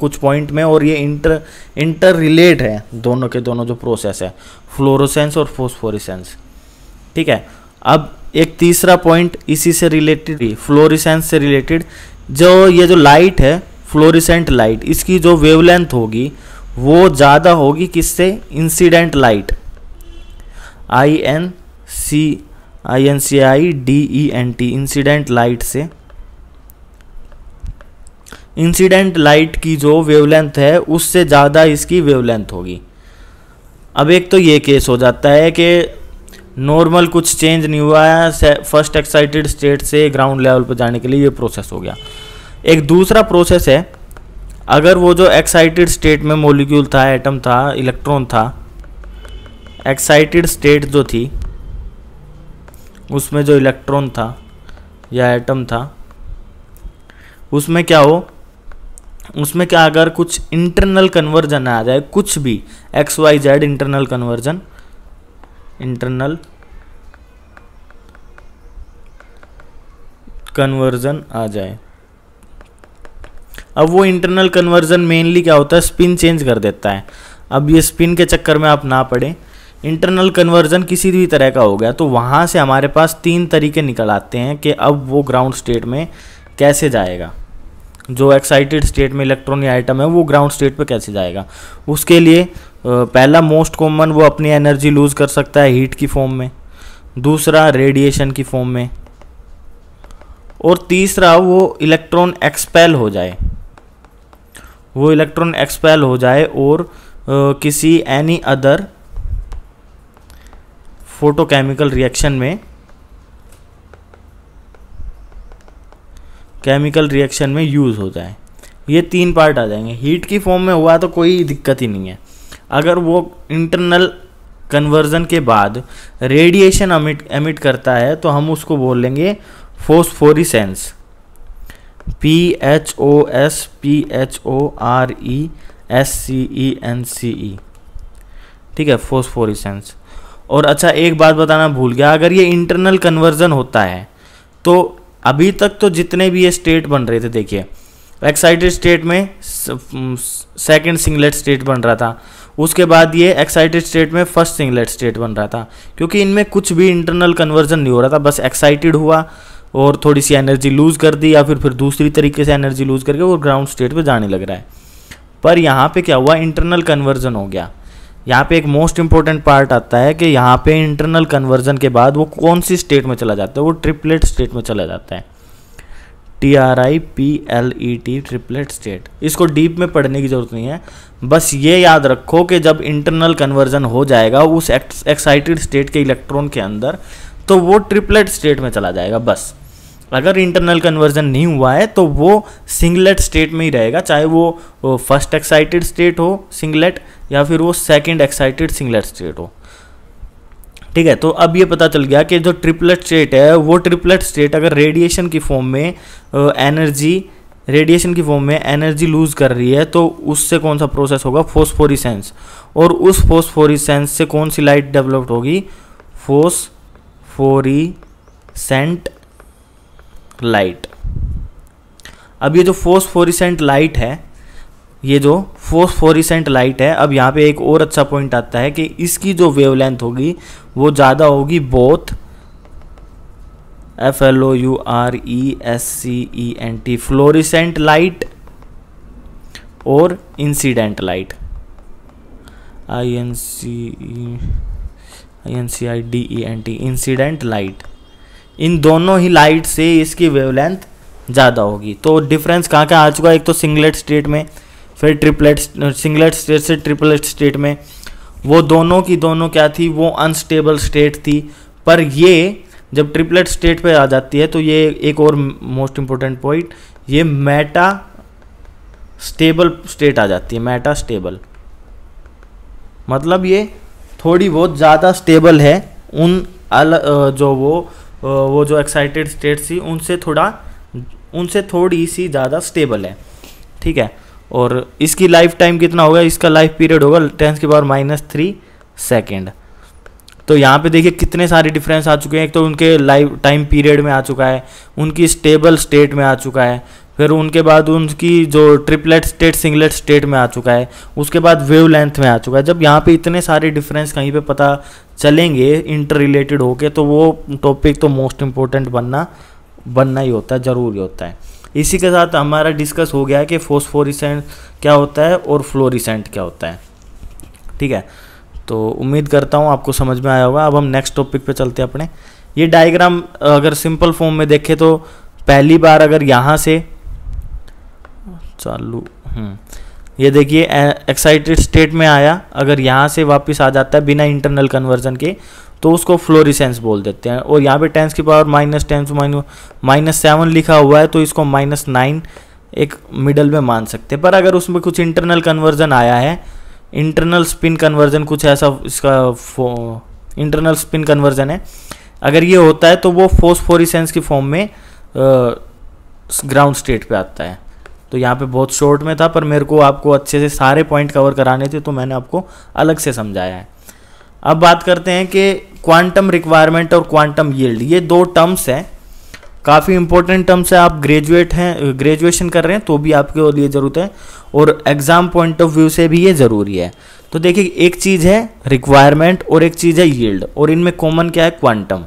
कुछ पॉइंट में और ये इंटर इंटर रिलेट है दोनों के दोनों जो प्रोसेस है फ्लोरोसेंस और फोस्फोरिसेंस ठीक है अब एक तीसरा पॉइंट इसी से रिलेटेड फ्लोरिसेंस से रिलेटेड जो ये जो लाइट है फ्लोरिसेंट लाइट इसकी जो वेवलेंथ होगी वो ज़्यादा होगी किससे incident light I N C I N C I D E N T incident light से इंसिडेंट लाइट की जो वेवलेंथ है उससे ज़्यादा इसकी वेवलेंथ होगी अब एक तो ये केस हो जाता है कि नॉर्मल कुछ चेंज नहीं हुआ है फर्स्ट एक्साइटेड स्टेट से ग्राउंड लेवल पर जाने के लिए ये प्रोसेस हो गया एक दूसरा प्रोसेस है अगर वो जो एक्साइटेड स्टेट में मोलिक्यूल था एटम था इलेक्ट्रॉन था एक्साइटेड स्टेट जो थी उसमें जो इलेक्ट्रॉन था या एटम था उसमें क्या हो उसमें क्या अगर कुछ इंटरनल कन्वर्जन आ जाए कुछ भी X Y Z internal conversion internal conversion आ जाए अब वो इंटरनल कन्वर्जन मेनली क्या होता है स्पिन चेंज कर देता है अब ये स्पिन के चक्कर में आप ना पड़े इंटरनल कन्वर्जन किसी भी तरह का हो गया तो वहाँ से हमारे पास तीन तरीके निकल आते हैं कि अब वो ग्राउंड स्टेट में कैसे जाएगा जो एक्साइटेड स्टेट में इलेक्ट्रॉनिक आइटम है वो ग्राउंड स्टेट पर कैसे जाएगा उसके लिए पहला मोस्ट कॉमन वो अपनी एनर्जी लूज़ कर सकता है हीट की फॉर्म में दूसरा रेडिएशन की फॉर्म में और तीसरा वो इलेक्ट्रॉन एक्सपेल हो जाए वो इलेक्ट्रॉन एक्सपेल हो जाए और आ, किसी एनी अदर फोटोकेमिकल रिएक्शन में केमिकल रिएक्शन में यूज़ हो जाए ये तीन पार्ट आ जाएंगे हीट की फॉर्म में हुआ तो कोई दिक्कत ही नहीं है अगर वो इंटरनल कन्वर्जन के बाद रेडिएशन अमिट एमिट करता है तो हम उसको बोल लेंगे phosphorescence P H O S P H O R E S C E N C E ठीक है फोस्फोरिसेंस और अच्छा एक बात बताना भूल गया अगर ये इंटरनल कन्वर्जन होता है तो अभी तक तो जितने भी ये स्टेट बन रहे थे देखिए एक्साइटेड स्टेट में सेकंड सिंगलेट स्टेट बन रहा था उसके बाद ये एक्साइटेड स्टेट में फर्स्ट सिंगलेट स्टेट बन रहा था क्योंकि इनमें कुछ भी इंटरनल कन्वर्जन नहीं हो रहा था बस एक्साइटेड हुआ और थोड़ी सी एनर्जी लूज़ कर दी या फिर फिर दूसरी तरीके से एनर्जी लूज़ करके वो ग्राउंड स्टेट पर जाने लग रहा है पर यहाँ पर क्या हुआ इंटरनल कन्वर्जन हो गया यहाँ पे एक मोस्ट इंपॉर्टेंट पार्ट आता है कि यहाँ पे इंटरनल कन्वर्जन के बाद वो कौन सी स्टेट में चला जाता है वो ट्रिपलेट स्टेट में चला जाता है T R I P L E T triplet state इसको डीप में पढ़ने की ज़रूरत नहीं है बस ये याद रखो कि जब इंटरनल कन्वर्जन हो जाएगा उस एक्साइटेड स्टेट के इलेक्ट्रॉन के अंदर तो वो ट्रिपलेट स्टेट में चला जाएगा बस अगर इंटरनल कन्वर्जन नहीं हुआ है तो वो सिंगलेट स्टेट में ही रहेगा चाहे वो फर्स्ट एक्साइटेड स्टेट हो सिंगलेट या फिर वो सेकेंड एक्साइटेड सिंगलेट स्टेट हो ठीक है तो अब ये पता चल गया कि जो ट्रिपलेट स्टेट है वो ट्रिपलेट स्टेट अगर रेडिएशन की फॉर्म में एनर्जी रेडिएशन की फॉर्म में एनर्जी लूज कर रही है तो उससे कौन सा प्रोसेस होगा फोस्फोरिसेंस और उस फोस्फोरिसेंस से कौन सी लाइट डेवलप्ड होगी फोस्फोरिसेंट लाइट अब ये जो फोस्फोरिसेंट लाइट है ये जो फोस्फोरिसेंट लाइट है अब यहाँ पे एक और अच्छा पॉइंट आता है कि इसकी जो वेवलेंथ होगी वो ज़्यादा होगी both F L O U R E S C E N T fluorescent light और incident light I N C E I N C I D E N T incident light इन दोनों ही light से इसकी wavelength ज़्यादा होगी तो difference कहाँ कहाँ आ चुका है एक तो सिंगलेट स्टेट में फिर ट्रिपलेट सिंगलेट स्टेट से ट्रिपलेट स्टेट में वो दोनों की दोनों क्या थी वो अनस्टेबल स्टेट थी पर ये जब ट्रिपलेट स्टेट पे आ जाती है तो ये एक और मोस्ट इम्पोर्टेंट पॉइंट ये मेटा स्टेबल स्टेट आ जाती है मेटा स्टेबल मतलब ये थोड़ी बहुत ज़्यादा स्टेबल है उन अल जो वो वो जो एक्साइटेड स्टेट थी उनसे थोड़ा उनसे थोड़ी सी ज़्यादा स्टेबल है ठीक है और इसकी लाइफ टाइम कितना होगा इसका लाइफ पीरियड होगा टेंस के पावर माइनस थ्री सेकेंड तो यहाँ पे देखिए कितने सारे डिफरेंस आ चुके हैं एक तो उनके लाइफ टाइम पीरियड में आ चुका है उनकी स्टेबल स्टेट में आ चुका है फिर उनके बाद उनकी जो ट्रिपलेट स्टेट सिंगलेट स्टेट में आ चुका है उसके बाद वेव लेंथ में आ चुका है जब यहाँ पे इतने सारे डिफरेंस कहीं पे पता चलेंगे इंटर रिलेटेड होके तो वो टॉपिक तो मोस्ट इम्पोर्टेंट बनना बनना ही होता है ज़रूरी होता है इसी के साथ हमारा डिस्कस हो गया है कि फोस्फोरिसेंट क्या होता है और फ्लोरिसेंट क्या होता है ठीक है तो उम्मीद करता हूँ आपको समझ में आया होगा अब हम नेक्स्ट टॉपिक पे चलते हैं अपने ये डायग्राम अगर सिंपल फॉर्म में देखें तो पहली बार अगर यहाँ से चालू हम्म, ये देखिए एक्साइटेड स्टेट में आया अगर यहाँ से वापस आ जाता है बिना इंटरनल कन्वर्जन के तो उसको फ्लोरिसेंस बोल देते हैं और यहाँ पे टेंस की power minus ten minus minus seven लिखा हुआ है तो इसको माइनस नाइन एक मिडल में मान सकते हैं पर अगर उसमें कुछ इंटरनल कन्वर्जन आया है इंटरनल स्पिन कन्वर्जन कुछ ऐसा इसका इंटरनल स्पिन कन्वर्जन है अगर ये होता है तो वो फोस्फोरिसेंस की फॉर्म में ग्राउंड स्टेट पे आता है तो यहाँ पे बहुत शॉर्ट में था पर मेरे को आपको अच्छे से सारे पॉइंट कवर कराने थे तो मैंने आपको अलग से समझाया है अब बात करते हैं कि क्वांटम रिक्वायरमेंट और क्वांटम यील्ड ये दो टर्म्स हैं काफ़ी इंपॉर्टेंट टर्म्स है आप ग्रेजुएट हैं ग्रेजुएशन कर रहे हैं तो भी आपके लिए ज़रूरत है और एग्ज़ाम पॉइंट ऑफ व्यू से भी ये ज़रूरी है तो देखिए एक चीज़ है रिक्वायरमेंट और एक चीज़ है यील्ड और इनमें कॉमन क्या है क्वांटम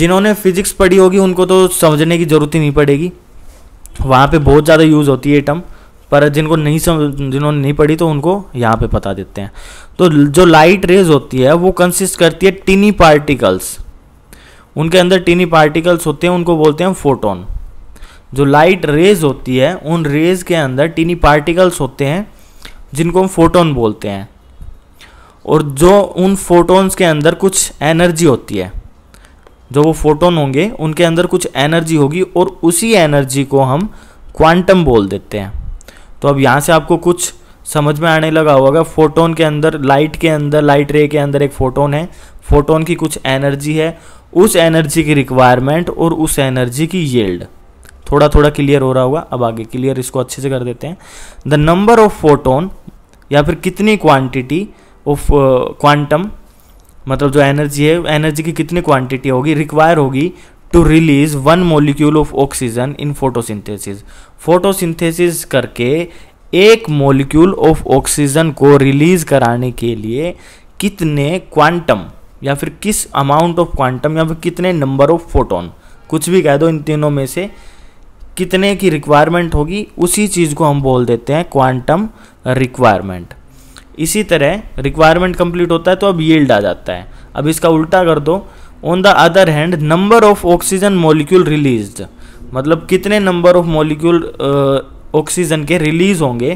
जिन्होंने फिजिक्स पढ़ी होगी उनको तो समझने की ज़रूरत ही नहीं पड़ेगी वहाँ पे बहुत ज़्यादा यूज़ होती है ये टर्म पर जिनको नहीं समझ जिन्होंने नहीं पढ़ी तो उनको यहाँ पे बता देते हैं तो जो लाइट रेज होती है वो कंसिस्ट करती है टिनी पार्टिकल्स उनके अंदर टिनी पार्टिकल्स होते हैं उनको बोलते हैं फोटोन जो लाइट रेज होती है उन रेज के अंदर टिनी पार्टिकल्स होते हैं जिनको हम फोटोन बोलते हैं और जो उन फोटोन्स के अंदर कुछ एनर्जी होती है जो वो फोटोन होंगे उनके अंदर कुछ एनर्जी होगी और उसी एनर्जी को हम क्वांटम बोल देते हैं तो अब यहाँ से आपको कुछ समझ में आने लगा होगा फोटोन के अंदर लाइट के अंदर लाइट रे के अंदर एक फोटोन है फोटोन की कुछ एनर्जी है उस एनर्जी की रिक्वायरमेंट और उस एनर्जी की येल्ड थोड़ा थोड़ा क्लियर हो रहा होगा अब आगे क्लियर इसको अच्छे से कर देते हैं द नंबर ऑफ फोटोन या फिर कितनी क्वांटिटी ऑफ क्वांटम मतलब जो एनर्जी है एनर्जी की कितनी क्वांटिटी होगी रिक्वायर होगी to release one molecule of oxygen in photosynthesis photosynthesis करके एक मॉलिक्यूल ऑफ ऑक्सीजन को रिलीज कराने के लिए कितने क्वांटम या फिर किस अमाउंट ऑफ क्वांटम या फिर कितने नंबर ऑफ फोटोन कुछ भी कह दो इन तीनों में से कितने की रिक्वायरमेंट होगी उसी चीज़ को हम बोल देते हैं क्वांटम रिक्वायरमेंट इसी तरह रिक्वायरमेंट कंप्लीट होता है तो अब यील्ड आ जाता है अब इसका उल्टा कर दो on the other hand number of oxygen molecule released मतलब कितने नंबर ऑफ मॉलिक्यूल ऑक्सीजन के रिलीज होंगे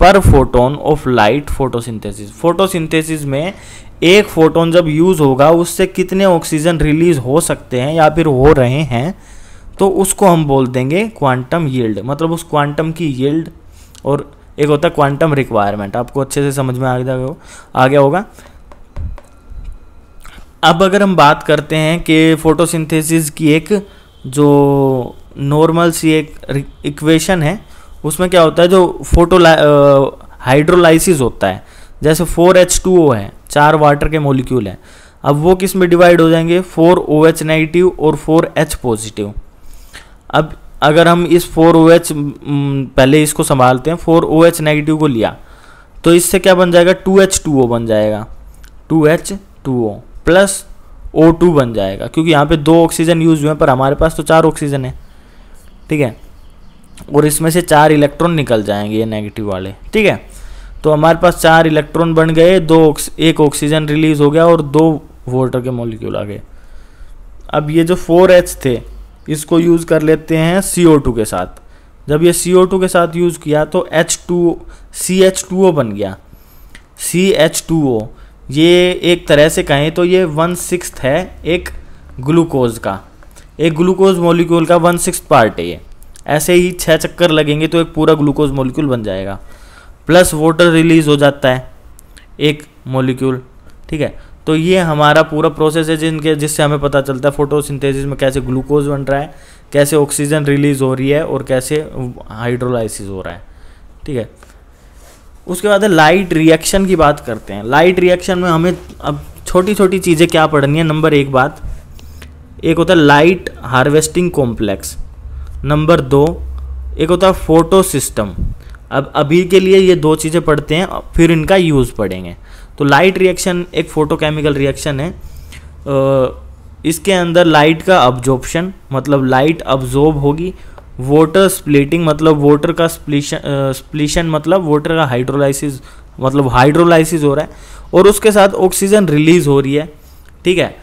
per photon of light photosynthesis photosynthesis में एक फोटोन जब यूज होगा उससे कितने ऑक्सीजन रिलीज हो सकते हैं या फिर हो रहे हैं तो उसको हम बोल देंगे क्वांटम यील्ड मतलब उस क्वांटम की यील्ड और एक होता है क्वांटम रिक्वायरमेंट आपको अच्छे से समझ में आ गया हो आ गया होगा अब अगर हम बात करते हैं कि फोटोसिंथेसिस की एक जो नॉर्मल सी एक इक्वेशन है उसमें क्या होता है जो फोटो हाइड्रोलाइसिस होता है जैसे फोर एच टू ओ है चार वाटर के मोलिक्यूल हैं अब वो किस में डिवाइड हो जाएंगे फोर ओ एच नेगेटिव और फोर एच पॉजिटिव अब अगर हम इस फोर ओ एच पहले इसको संभालते हैं फोर ओ एच नेगेटिव को लिया तो इससे क्या बन जाएगा टू एच टू ओ बन जाएगा two H two O plus O two बन जाएगा क्योंकि यहाँ पे दो ऑक्सीजन यूज हुए हैं पर हमारे पास तो चार ऑक्सीजन है ठीक है और इसमें से चार इलेक्ट्रॉन निकल जाएंगे ये नेगेटिव वाले ठीक है तो हमारे पास चार इलेक्ट्रॉन बन गए दो एक ऑक्सीजन रिलीज हो गया और दो वाटर के मॉलिक्यूल आ गए अब ये जो फोर एच थे इसको यूज़ कर लेते हैं सी ओ टू के साथ जब ये सी ओ टू के साथ यूज़ किया तो H two C H two O बन गया सी एच टू ओ ये एक तरह से कहें तो ये वन सिक्स है एक ग्लूकोज का एक ग्लूकोज मॉलिक्यूल का वन सिक्स पार्ट है ये ऐसे ही छः चक्कर लगेंगे तो एक पूरा ग्लूकोज मोलिक्यूल बन जाएगा प्लस वाटर रिलीज हो जाता है एक मोलिक्यूल ठीक है तो ये हमारा पूरा प्रोसेस है जिनके जिससे हमें पता चलता है फोटोसिंथेसिस में कैसे ग्लूकोज बन रहा है कैसे ऑक्सीजन रिलीज हो रही है और कैसे हाइड्रोलाइसिस हो रहा है ठीक है उसके बाद लाइट रिएक्शन की बात करते हैं लाइट रिएक्शन में हमें अब छोटी छोटी चीज़ें क्या पढ़नी है नंबर एक बात एक होता है लाइट हार्वेस्टिंग कॉम्प्लेक्स नंबर दो एक होता है फोटो सिस्टम अब अभी के लिए ये दो चीज़ें पढ़ते हैं फिर इनका यूज़ पढ़ेंगे तो लाइट रिएक्शन एक फोटोकेमिकल रिएक्शन है इसके अंदर लाइट का अब्जॉर्प्शन मतलब लाइट अब्जॉर्ब होगी वाटर स्प्लिटिंग मतलब वाटर का स्प्लिशन स्प्लिशन मतलब वाटर का हाइड्रोलाइसिस मतलब हाइड्रोलाइसिस हो रहा है और उसके साथ ऑक्सीजन रिलीज हो रही है ठीक है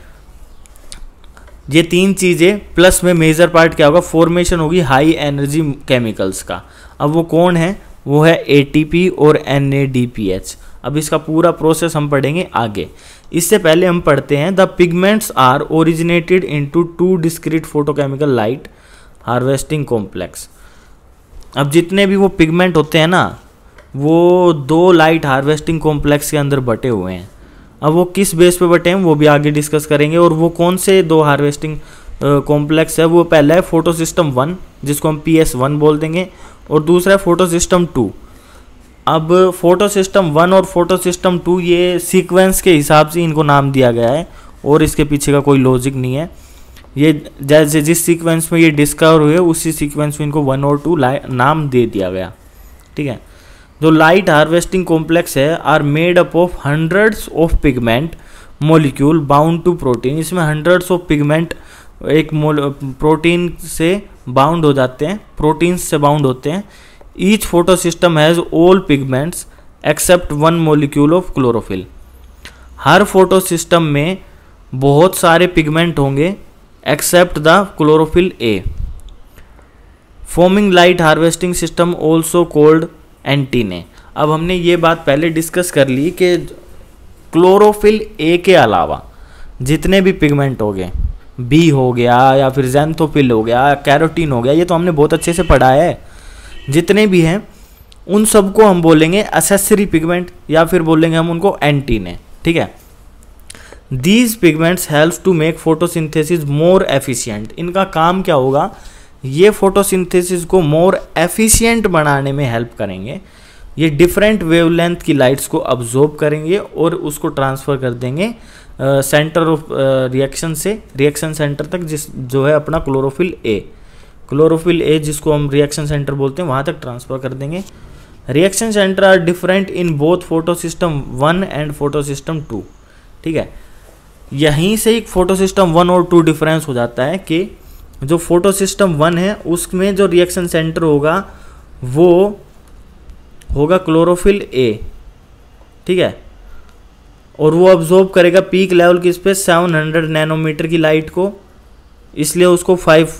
ये तीन चीज़ें प्लस में मेजर पार्ट क्या होगा फॉर्मेशन होगी हाई एनर्जी केमिकल्स का अब वो कौन है वो है ए और एन अब इसका पूरा प्रोसेस हम पढ़ेंगे आगे इससे पहले हम पढ़ते हैं the pigments are originated into two discrete photochemical light harvesting complex अब जितने भी वो पिगमेंट होते हैं ना वो दो लाइट हार्वेस्टिंग कॉम्प्लेक्स के अंदर बटे हुए हैं अब वो किस बेस पे बटे हैं वो भी आगे डिस्कस करेंगे और वो कौन से दो हार्वेस्टिंग कॉम्प्लेक्स है वो पहला है फोटो सिस्टम वन जिसको हम पी एस वन बोल देंगे और दूसरा है फोटो सिस्टम टू अब फोटो सिस्टम वन और फोटो सिस्टम टू ये सीक्वेंस के हिसाब से इनको नाम दिया गया है और इसके पीछे का कोई लॉजिक नहीं है ये जैसे जिस सीक्वेंस में ये डिस्कवर हुए उसी सीक्वेंस में इनको वन और टू नाम दे दिया गया ठीक है जो लाइट हार्वेस्टिंग कॉम्प्लेक्स है are made up of hundreds of pigment molecule bound to protein इसमें हंड्रेड्स ऑफ पिगमेंट एक प्रोटीन से बाउंड हो जाते हैं प्रोटीन्स से बाउंड होते हैं each photosystem has all pigments except one molecule of chlorophyll हर फोटो सिस्टम में बहुत सारे पिगमेंट होंगे except the chlorophyll A forming light harvesting system also called antennae अब हमने ये बात पहले डिस्कस कर ली कि क्लोरोफिल ए के अलावा जितने भी पिगमेंट हो गए बी हो गया या फिर जैनथोफिल हो गया कैरोटीन हो गया ये तो हमने बहुत अच्छे से पढ़ा है जितने भी हैं उन सबको हम बोलेंगे असेसरी पिगमेंट या फिर बोलेंगे हम उनको एंटीने ठीक है these pigments help to make photosynthesis more efficient इनका काम क्या होगा ये फोटोसिंथेसिस को मोर एफिशिएंट बनाने में हेल्प करेंगे ये डिफरेंट वेवलेंथ की लाइट्स को अब्जॉर्ब करेंगे और उसको ट्रांसफ़र कर देंगे सेंटर ऑफ रिएक्शन से रिएक्शन सेंटर तक जिस जो है अपना क्लोरोफिल ए क्लोरोफिल ए जिसको हम रिएक्शन सेंटर बोलते हैं वहाँ तक ट्रांसफ़र कर देंगे reaction centre are different in both photo system one and photo system two ठीक है यहीं से ही फोटो सिस्टम वन और टू डिफरेंस हो जाता है कि जो फोटो सिस्टम वन है उसमें जो रिएक्शन सेंटर होगा वो होगा क्लोरोफिल ए ठीक है और वो ऑब्जॉर्व करेगा पीक लेवल किस पे 700 नैनोमीटर की लाइट को इसलिए उसको फाइव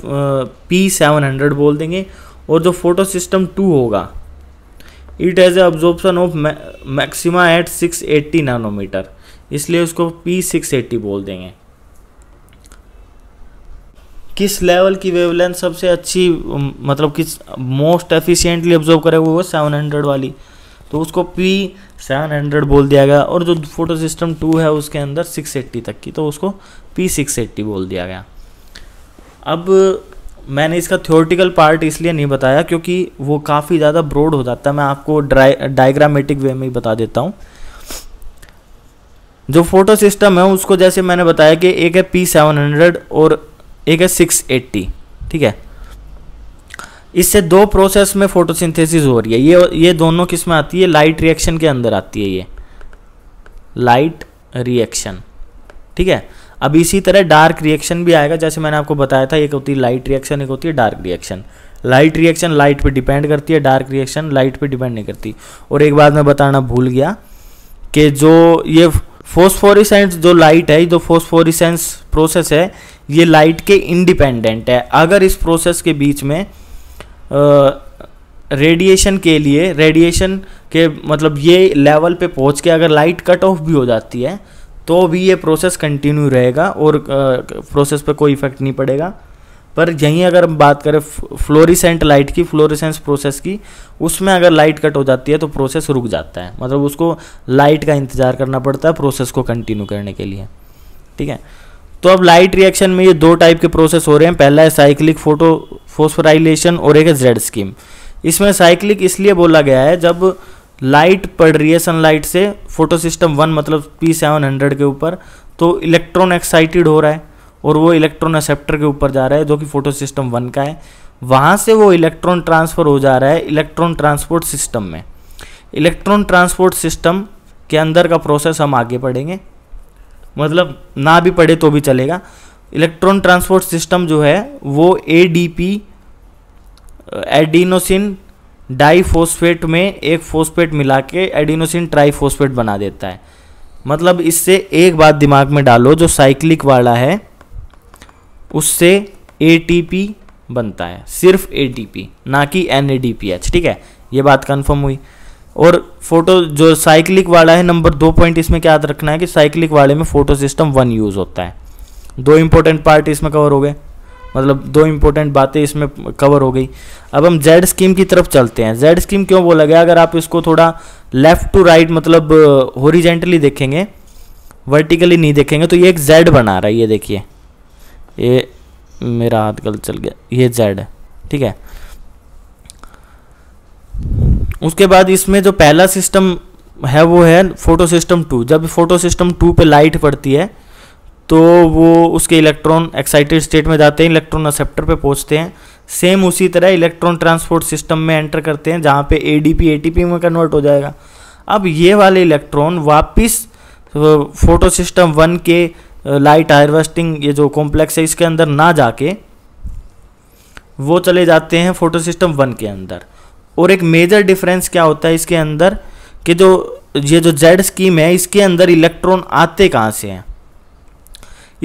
पी सेवन हंड्रेड बोल देंगे और जो फोटो सिस्टम टू होगा it has a absorption of maxima at six eighty nanometer इसलिए उसको पी सिक्स एट्टी बोल देंगे किस लेवल की वेवलेंथ सबसे अच्छी मतलब किस मोस्ट एफिशिएंटली ऑब्जर्व करे वो सेवन हंड्रेड वाली तो उसको पी सेवन हंड्रेड बोल दिया गया और जो फोटो सिस्टम टू है उसके अंदर सिक्स एट्टी तक की तो उसको पी सिक्स एट्टी बोल दिया गया अब मैंने इसका थ्योरेटिकल पार्ट इसलिए नहीं बताया क्योंकि वो काफ़ी ज़्यादा ब्रॉड हो जाता है मैं आपको डायग्रामेटिक वे में ही बता देता हूँ जो फोटो सिस्टम है उसको जैसे मैंने बताया कि एक है पी सेवन हंड्रेड और एक है सिक्स एट्टी ठीक है इससे दो प्रोसेस में फोटोसिंथेसिस हो रही है ये ये दोनों किस में आती है लाइट रिएक्शन के अंदर आती है ये लाइट रिएक्शन ठीक है अब इसी तरह डार्क रिएक्शन भी आएगा जैसे मैंने आपको बताया था एक होती है लाइट रिएक्शन एक होती है dark reaction light reaction light पे डिपेंड करती है डार्क रिएक्शन लाइट पे डिपेंड नहीं करती और एक बात मैं बताना भूल गया कि जो ये फोस्फोरिसेंस जो लाइट है जो फोस्फोरिसेंस प्रोसेस है ये लाइट के इंडिपेंडेंट है अगर इस प्रोसेस के बीच में रेडिएशन के लिए रेडिएशन के मतलब ये लेवल पे पहुंच के अगर लाइट कट ऑफ भी हो जाती है तो भी ये प्रोसेस कंटिन्यू रहेगा और प्रोसेस पे कोई इफेक्ट नहीं पड़ेगा पर यहीं अगर हम बात करें फ्लोरिसेंट लाइट की फ्लोरिसेंस प्रोसेस की उसमें अगर लाइट कट हो जाती है तो प्रोसेस रुक जाता है मतलब उसको लाइट का इंतज़ार करना पड़ता है प्रोसेस को कंटिन्यू करने के लिए ठीक है तो अब लाइट रिएक्शन में ये दो टाइप के प्रोसेस हो रहे हैं पहला है साइक्लिक फोटो फोस्फोराइलेशन और एक है जेड स्कीम इसमें साइक्लिक इसलिए बोला गया है जब लाइट पड़ रही है सनलाइट से फोटो सिस्टम वन मतलब पी सेवन हंड्रेड के ऊपर तो इलेक्ट्रॉन एक्साइटेड हो रहा है और वो इलेक्ट्रॉन असेप्टर के ऊपर जा रहा है जो कि फोटो सिस्टम वन का है वहाँ से वो इलेक्ट्रॉन ट्रांसफ़र हो जा रहा है इलेक्ट्रॉन ट्रांसपोर्ट सिस्टम में इलेक्ट्रॉन ट्रांसपोर्ट सिस्टम के अंदर का प्रोसेस हम आगे पढ़ेंगे मतलब ना भी पढ़े तो भी चलेगा इलेक्ट्रॉन ट्रांसपोर्ट सिस्टम जो है वो A D P adenosine diphosphate में एक फोस्फेट मिला के एडिनोसिन ट्राईफोस्फेट बना देता है मतलब इससे एक बात दिमाग में डालो जो साइक्लिक वाला है उससे ए बनता है सिर्फ ए ना कि एन ठीक है ये बात कन्फर्म हुई और फोटो जो साइक्लिक वाला है नंबर दो पॉइंट इसमें क्या याद रखना है कि साइक्लिक वाले में फोटो सिस्टम वन यूज़ होता है दो इंपॉर्टेंट पार्ट इसमें कवर हो गए मतलब दो इंपॉर्टेंट बातें इसमें कवर हो गई अब हम जेड स्कीम की तरफ चलते हैं जेड स्कीम क्यों बोला गया अगर आप इसको थोड़ा लेफ्ट टू राइट मतलब होरिजेंटली देखेंगे वर्टिकली नहीं देखेंगे तो ये एक जेड बना रहा है ये देखिए ये मेरा हाथ गलत चल गया ये जेड है ठीक है उसके बाद इसमें जो पहला सिस्टम है वो है फोटो सिस्टम टू जब फोटो सिस्टम टू पे लाइट पड़ती है तो वो उसके इलेक्ट्रॉन एक्साइटेड स्टेट में जाते हैं इलेक्ट्रॉन असेप्टर पे पहुंचते हैं सेम उसी तरह इलेक्ट्रॉन ट्रांसपोर्ट सिस्टम में एंटर करते हैं जहाँ पे एडीपी एटीपी में कन्वर्ट हो जाएगा अब ये वाले इलेक्ट्रॉन वापिस फोटो सिस्टम वन के लाइट हार्वेस्टिंग ये जो कॉम्प्लेक्स है इसके अंदर ना जाके वो चले जाते हैं फोटो सिस्टम वन के अंदर और एक मेजर डिफरेंस क्या होता है इसके अंदर कि जो ये जो जेड स्कीम है इसके अंदर इलेक्ट्रॉन आते कहाँ से हैं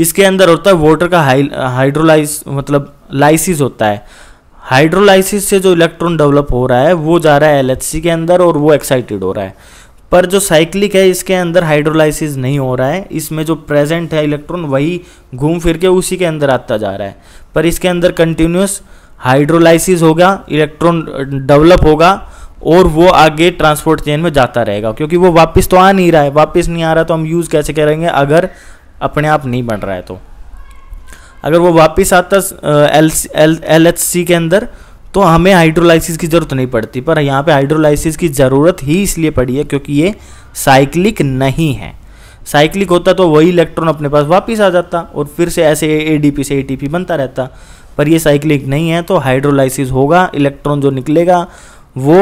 इसके अंदर होता है वाटर का हाई हाइड्रोलाइस मतलब लाइसिस होता है हाइड्रोलाइसिस से जो इलेक्ट्रॉन डेवलप हो रहा है वो जा रहा है एलएचसी के अंदर और वो एक्साइटेड हो रहा है पर जो साइक्लिक है इसके अंदर हाइड्रोलाइसिस नहीं हो रहा है इसमें जो प्रेजेंट है इलेक्ट्रॉन वही घूम फिर के उसी के अंदर आता जा रहा है पर इसके अंदर कंटिन्यूस हाइड्रोलाइसिस होगा इलेक्ट्रॉन डेवलप होगा और वो आगे ट्रांसपोर्ट चेन में जाता रहेगा क्योंकि वो वापस तो आ नहीं रहा है वापस नहीं आ रहा तो हम यूज़ कैसे करेंगे अगर अपने आप नहीं बन रहा है तो अगर वो वापस आता L L L H C के अंदर तो हमें हाइड्रोलाइसिस की ज़रूरत नहीं पड़ती पर यहाँ पे हाइड्रोलाइसिस की ज़रूरत ही इसलिए पड़ी है क्योंकि ये साइक्लिक नहीं है साइक्लिक होता तो वही इलेक्ट्रॉन अपने पास वापस आ जाता और फिर से ऐसे एडीपी से एटीपी बनता रहता पर ये साइक्लिक नहीं है तो हाइड्रोलाइसिस होगा इलेक्ट्रॉन जो निकलेगा वो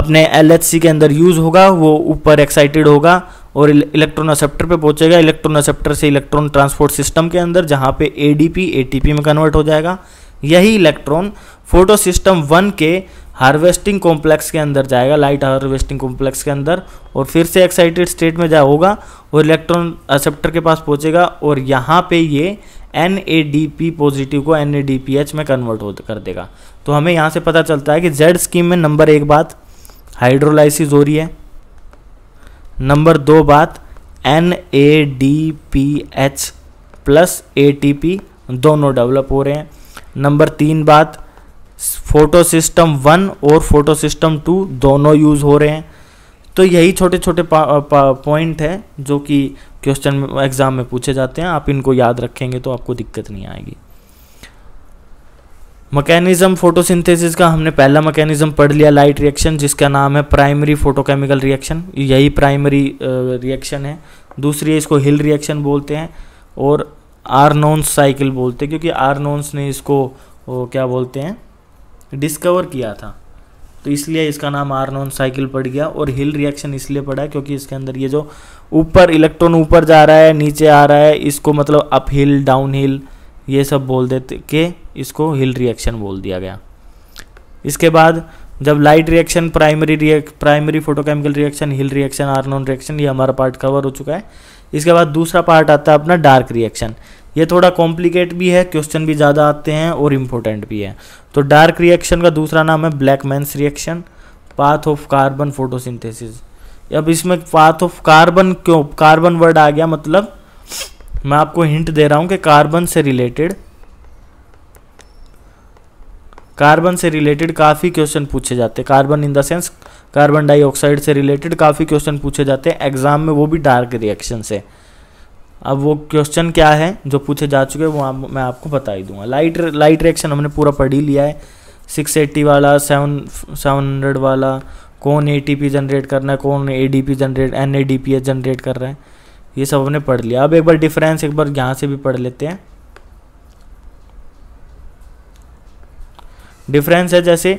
अपने एल के अंदर यूज़ होगा वो ऊपर एक्साइटेड होगा और इलेक्ट्रॉन असेप्टर पे पहुंचेगा इलेक्ट्रॉन असेप्टर से इलेक्ट्रॉन ट्रांसपोर्ट सिस्टम के अंदर जहाँ पे एडीपी एटीपी में कन्वर्ट हो जाएगा यही इलेक्ट्रॉन फोटो सिस्टम वन के हार्वेस्टिंग कॉम्प्लेक्स के अंदर जाएगा लाइट हार्वेस्टिंग कॉम्प्लेक्स के अंदर और फिर से एक्साइटेड स्टेट में जा होगा और इलेक्ट्रॉन एक्सेप्टर के पास पहुंचेगा और यहाँ पे ये N A D P positive को N A D P H में कन्वर्ट हो कर देगा तो हमें यहाँ से पता चलता है कि जेड स्कीम में नंबर एक बात हाइड्रोलाइसिस हो रही है नंबर दो बात N A D P H plus A T P दोनों डेवलप हो रहे हैं नंबर तीन बात फोटो सिस्टम वन और फोटो सिस्टम टू दोनों यूज़ हो रहे हैं तो यही छोटे छोटे पॉइंट है जो कि क्वेश्चन एग्ज़ाम में पूछे जाते हैं आप इनको याद रखेंगे तो आपको दिक्कत नहीं आएगी मकैनिज़म फोटोसिंथेसिस का हमने पहला मकैनिज़म पढ़ लिया लाइट रिएक्शन जिसका नाम है प्राइमरी फोटोकेमिकल रिएक्शन यही प्राइमरी रिएक्शन है दूसरी है इसको हिल रिएक्शन बोलते हैं और आरनोन्स साइकिल बोलते क्योंकि आरनोन्स ने इसको वो क्या बोलते हैं डिस्कवर किया था तो इसलिए इसका नाम आरनोन साइकिल पड़ गया और हिल रिएक्शन इसलिए पड़ा क्योंकि इसके अंदर ये जो ऊपर इलेक्ट्रॉन ऊपर जा रहा है नीचे आ रहा है इसको मतलब अप हिल डाउन हिल ये सब बोल देते के इसको हिल रिएक्शन बोल दिया गया इसके बाद जब light reaction primary react primary photochemical reaction Hill reaction Arnon reaction ये हमारा पार्ट कवर हो चुका है इसके बाद दूसरा पार्ट आता है अपना डार्क रिएक्शन ये थोड़ा कॉम्प्लिकेट भी है क्वेश्चन भी ज़्यादा आते हैं और इम्पोर्टेंट भी है तो डार्क रिएक्शन का दूसरा नाम है Blackman's reaction path of carbon photosynthesis अब इसमें पाथ ऑफ कार्बन क्यों कार्बन वर्ड आ गया मतलब मैं आपको हिंट दे रहा हूँ कि कार्बन से रिलेटेड कार्बन से रिलेटेड काफ़ी क्वेश्चन पूछे जाते हैं carbon in the sense carbon dioxide से रिलेटेड काफ़ी क्वेश्चन पूछे जाते हैं एग्जाम में वो भी डार्क रिएक्शन से अब वो क्वेश्चन क्या है जो पूछे जा चुके हैं वो आप, मैं आपको बता ही दूंगा लाइट लाइट रिएक्शन हमने पूरा पढ़ ही लिया है सिक्स एट्टी वाला सेवन सेवन हंड्रेड वाला कौन ए टी पी जनरेट करना है कौन A D P generate N A D P generate कर रहा है ये सब हमने पढ़ लिया अब एक बार डिफरेंस एक बार यहाँ से भी पढ़ लेते हैं डिफरेंस है जैसे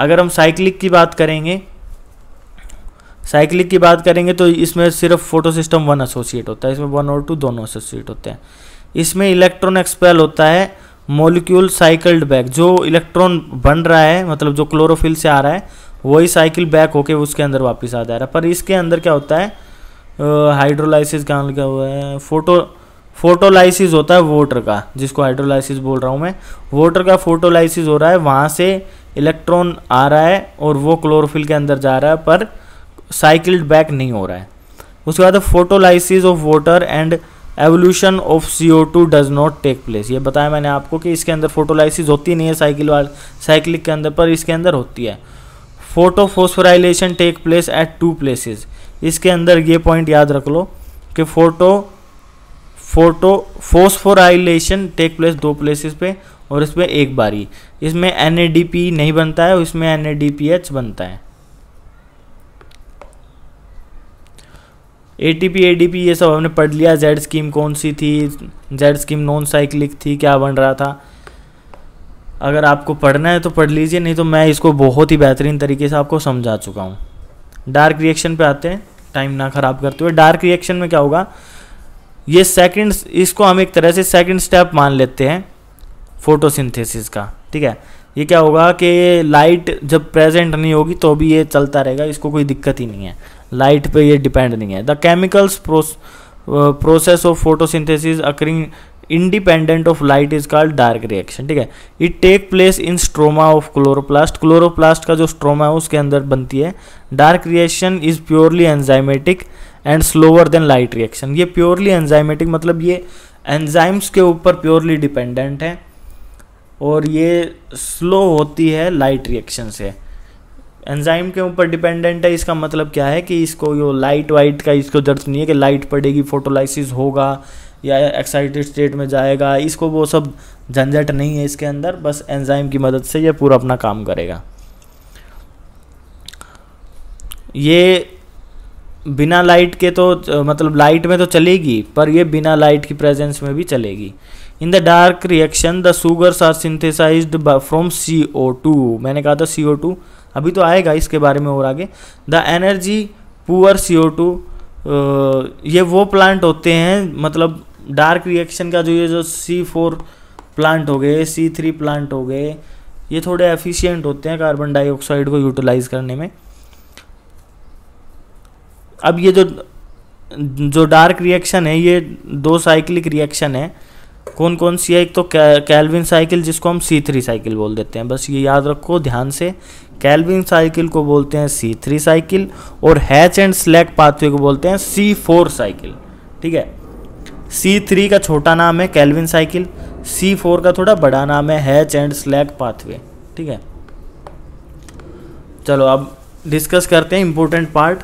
अगर हम साइक्लिक की बात करेंगे साइक्लिक की बात करेंगे तो इसमें सिर्फ फोटो सिस्टम वन एसोसिएट होता है इसमें वन और टू दोनों एसोसिएट होते हैं इसमें इलेक्ट्रॉन एक्सपेल होता है मोलिक्यूल साइकिल्ड बैक जो इलेक्ट्रॉन बन रहा है मतलब जो क्लोरोफिल से आ रहा है वही साइकिल बैक होके उसके अंदर वापस आ जा रहा है पर इसके अंदर क्या होता है हाइड्रोलाइसिस uh, का हुआ है फोटो फोटोलाइसिस होता है वोटर का जिसको हाइड्रोलाइसिस बोल रहा हूँ मैं वोटर का फोटोलाइसिस हो रहा है वहाँ से इलेक्ट्रॉन आ रहा है और वो क्लोरोफिल के अंदर जा रहा है पर साइकिल्ड बैक नहीं हो रहा है उसके बाद photolysis of water and evolution of C O two does not take place ये बताया मैंने आपको कि इसके अंदर फोटोलाइसिस होती नहीं है साइकिल वाल साइकिलिक के अंदर पर इसके अंदर होती है photophosphorylation take place at two places इसके अंदर ये पॉइंट याद रख लो कि photo photophosphorylation take place दो प्लेसेस पे और इसमें एक बारी इसमें एन नहीं बनता है इसमें एन बनता है A T P A D P ये सब हमने पढ़ लिया जेड स्कीम कौन सी थी जेड स्कीम नॉन साइक्लिक थी क्या बन रहा था अगर आपको पढ़ना है तो पढ़ लीजिए नहीं तो मैं इसको बहुत ही बेहतरीन तरीके से आपको समझा चुका हूँ डार्क रिएक्शन पे आते हैं टाइम ना ख़राब करते हुए डार्क रिएक्शन में क्या होगा ये सेकंड इसको हम एक तरह से सेकंड स्टेप मान लेते हैं फोटोसिंथेसिस का ठीक है ये क्या होगा कि लाइट जब प्रेजेंट नहीं होगी तो भी ये चलता रहेगा इसको कोई दिक्कत ही नहीं है लाइट पे ये डिपेंड नहीं है the chemicals process of photosynthesis occurring independent of light is called dark reaction ठीक है it take place in stroma of chloroplast chloroplast का जो स्ट्रोमा है उसके अंदर बनती है dark reaction is purely enzymatic and slower than light reaction ये प्योरली एंजाइमेटिक मतलब ये एंजाइम्स के ऊपर प्योरली डिपेंडेंट है और ये स्लो होती है लाइट रिएक्शन से एंजाइम के ऊपर डिपेंडेंट है इसका मतलब क्या है कि इसको यो लाइट वाइट का इसको जरूरत नहीं है कि लाइट पड़ेगी फोटोलाइसिस होगा या एक्साइटेड स्टेट में जाएगा इसको वो सब झंझट नहीं है इसके अंदर बस एंजाइम की मदद से ये पूरा अपना काम करेगा ये बिना लाइट के तो मतलब लाइट में तो चलेगी पर ये बिना लाइट की प्रेजेंस में भी चलेगी in the dark reaction the sugars are synthesize from C O two मैंने कहा था सी ओ टू अभी तो आएगा इसके बारे में और आगे the energy poor C O two ये वो प्लांट होते हैं मतलब डार्क रिएक्शन का जो ये जो सी फोर प्लांट हो गए सी थ्री प्लांट हो गए ये थोड़े एफिशिएंट होते हैं कार्बन डाइऑक्साइड को यूटिलाइज करने में अब ये जो जो डार्क रिएक्शन है ये दो साइक्लिक रिएक्शन है कौन कौन सी है एक तो कैलविन साइकिल जिसको हम सी थ्री साइकिल बोल देते हैं बस ये याद रखो ध्यान से कैलविन साइकिल को बोलते हैं सी थ्री साइकिल और हैच एंड स्लैक पाथवे को बोलते हैं सी फोर साइकिल ठीक है सी थ्री का छोटा नाम है कैलविन साइकिल सी फोर का थोड़ा बड़ा नाम है हैच एंड स्लैक पाथवे ठीक है चलो अब डिस्कस करते हैं इंपॉर्टेंट पार्ट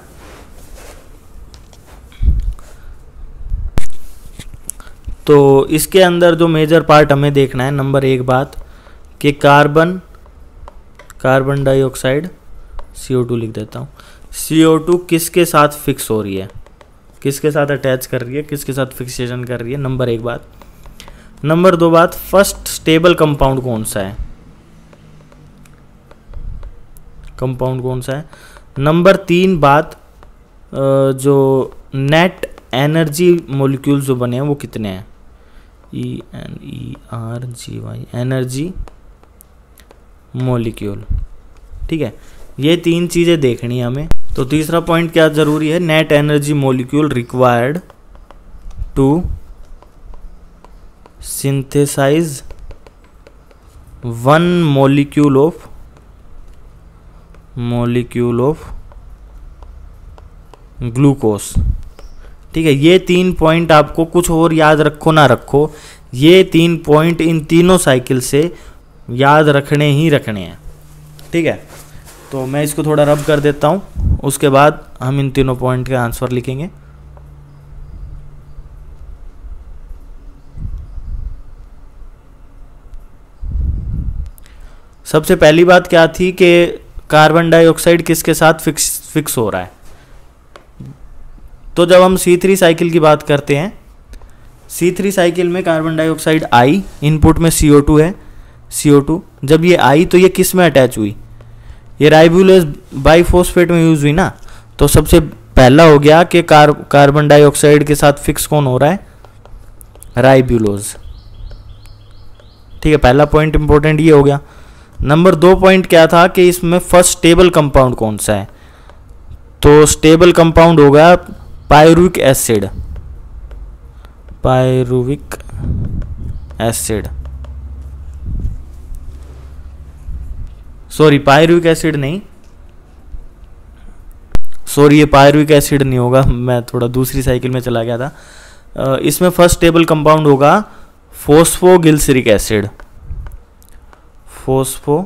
तो इसके अंदर जो मेजर पार्ट हमें देखना है नंबर एक बात कि कार्बन कार्बन डाइऑक्साइड CO2 लिख देता हूँ CO2 किसके साथ फिक्स हो रही है किसके साथ अटैच कर रही है किसके साथ फिक्सेशन कर रही है नंबर एक बात नंबर दो बात फर्स्ट स्टेबल कंपाउंड कौन सा है कंपाउंड कौन सा है नंबर तीन बात जो नेट एनर्जी मोलिक्यूल जो बने हैं वो कितने हैं E N E R G Y energy molecule ठीक है ये तीन चीज़ें देखनी है हमें तो तीसरा पॉइंट क्या ज़रूरी है net energy molecule required to synthesize one molecule of molecule of glucose ठीक है ये तीन पॉइंट आपको कुछ और याद रखो ना रखो ये तीन पॉइंट इन तीनों साइकिल से याद रखने ही रखने हैं ठीक है तो मैं इसको थोड़ा रब कर देता हूँ उसके बाद हम इन तीनों पॉइंट के आंसर लिखेंगे सबसे पहली बात क्या थी कि कार्बन डाइऑक्साइड किसके साथ फिक्स फिक्स हो रहा है तो जब हम सी थ्री साइकिल की बात करते हैं सी थ्री साइकिल में कार्बन डाइऑक्साइड आई इनपुट में सी ओ टू है सी ओ टू जब ये आई तो ये किस में अटैच हुई ये राइबुलस बाईफोसफेट में यूज़ हुई ना तो सबसे पहला हो गया कि कार कार्बन डाइऑक्साइड के साथ फिक्स कौन हो रहा है राइब्यूलोज ठीक है पहला पॉइंट इंपॉर्टेंट ये हो गया नंबर दो पॉइंट क्या था कि इसमें फर्स्ट स्टेबल कंपाउंड कौन सा है तो स्टेबल कंपाउंड होगा pyruvic acid pyruvic acid sorry pyruvic acid नहीं सॉरी ये पायरुविक एसिड नहीं होगा मैं थोड़ा दूसरी साइकिल में चला गया था इसमें फर्स्ट टेबल कंपाउंड होगा glyceric acid phospho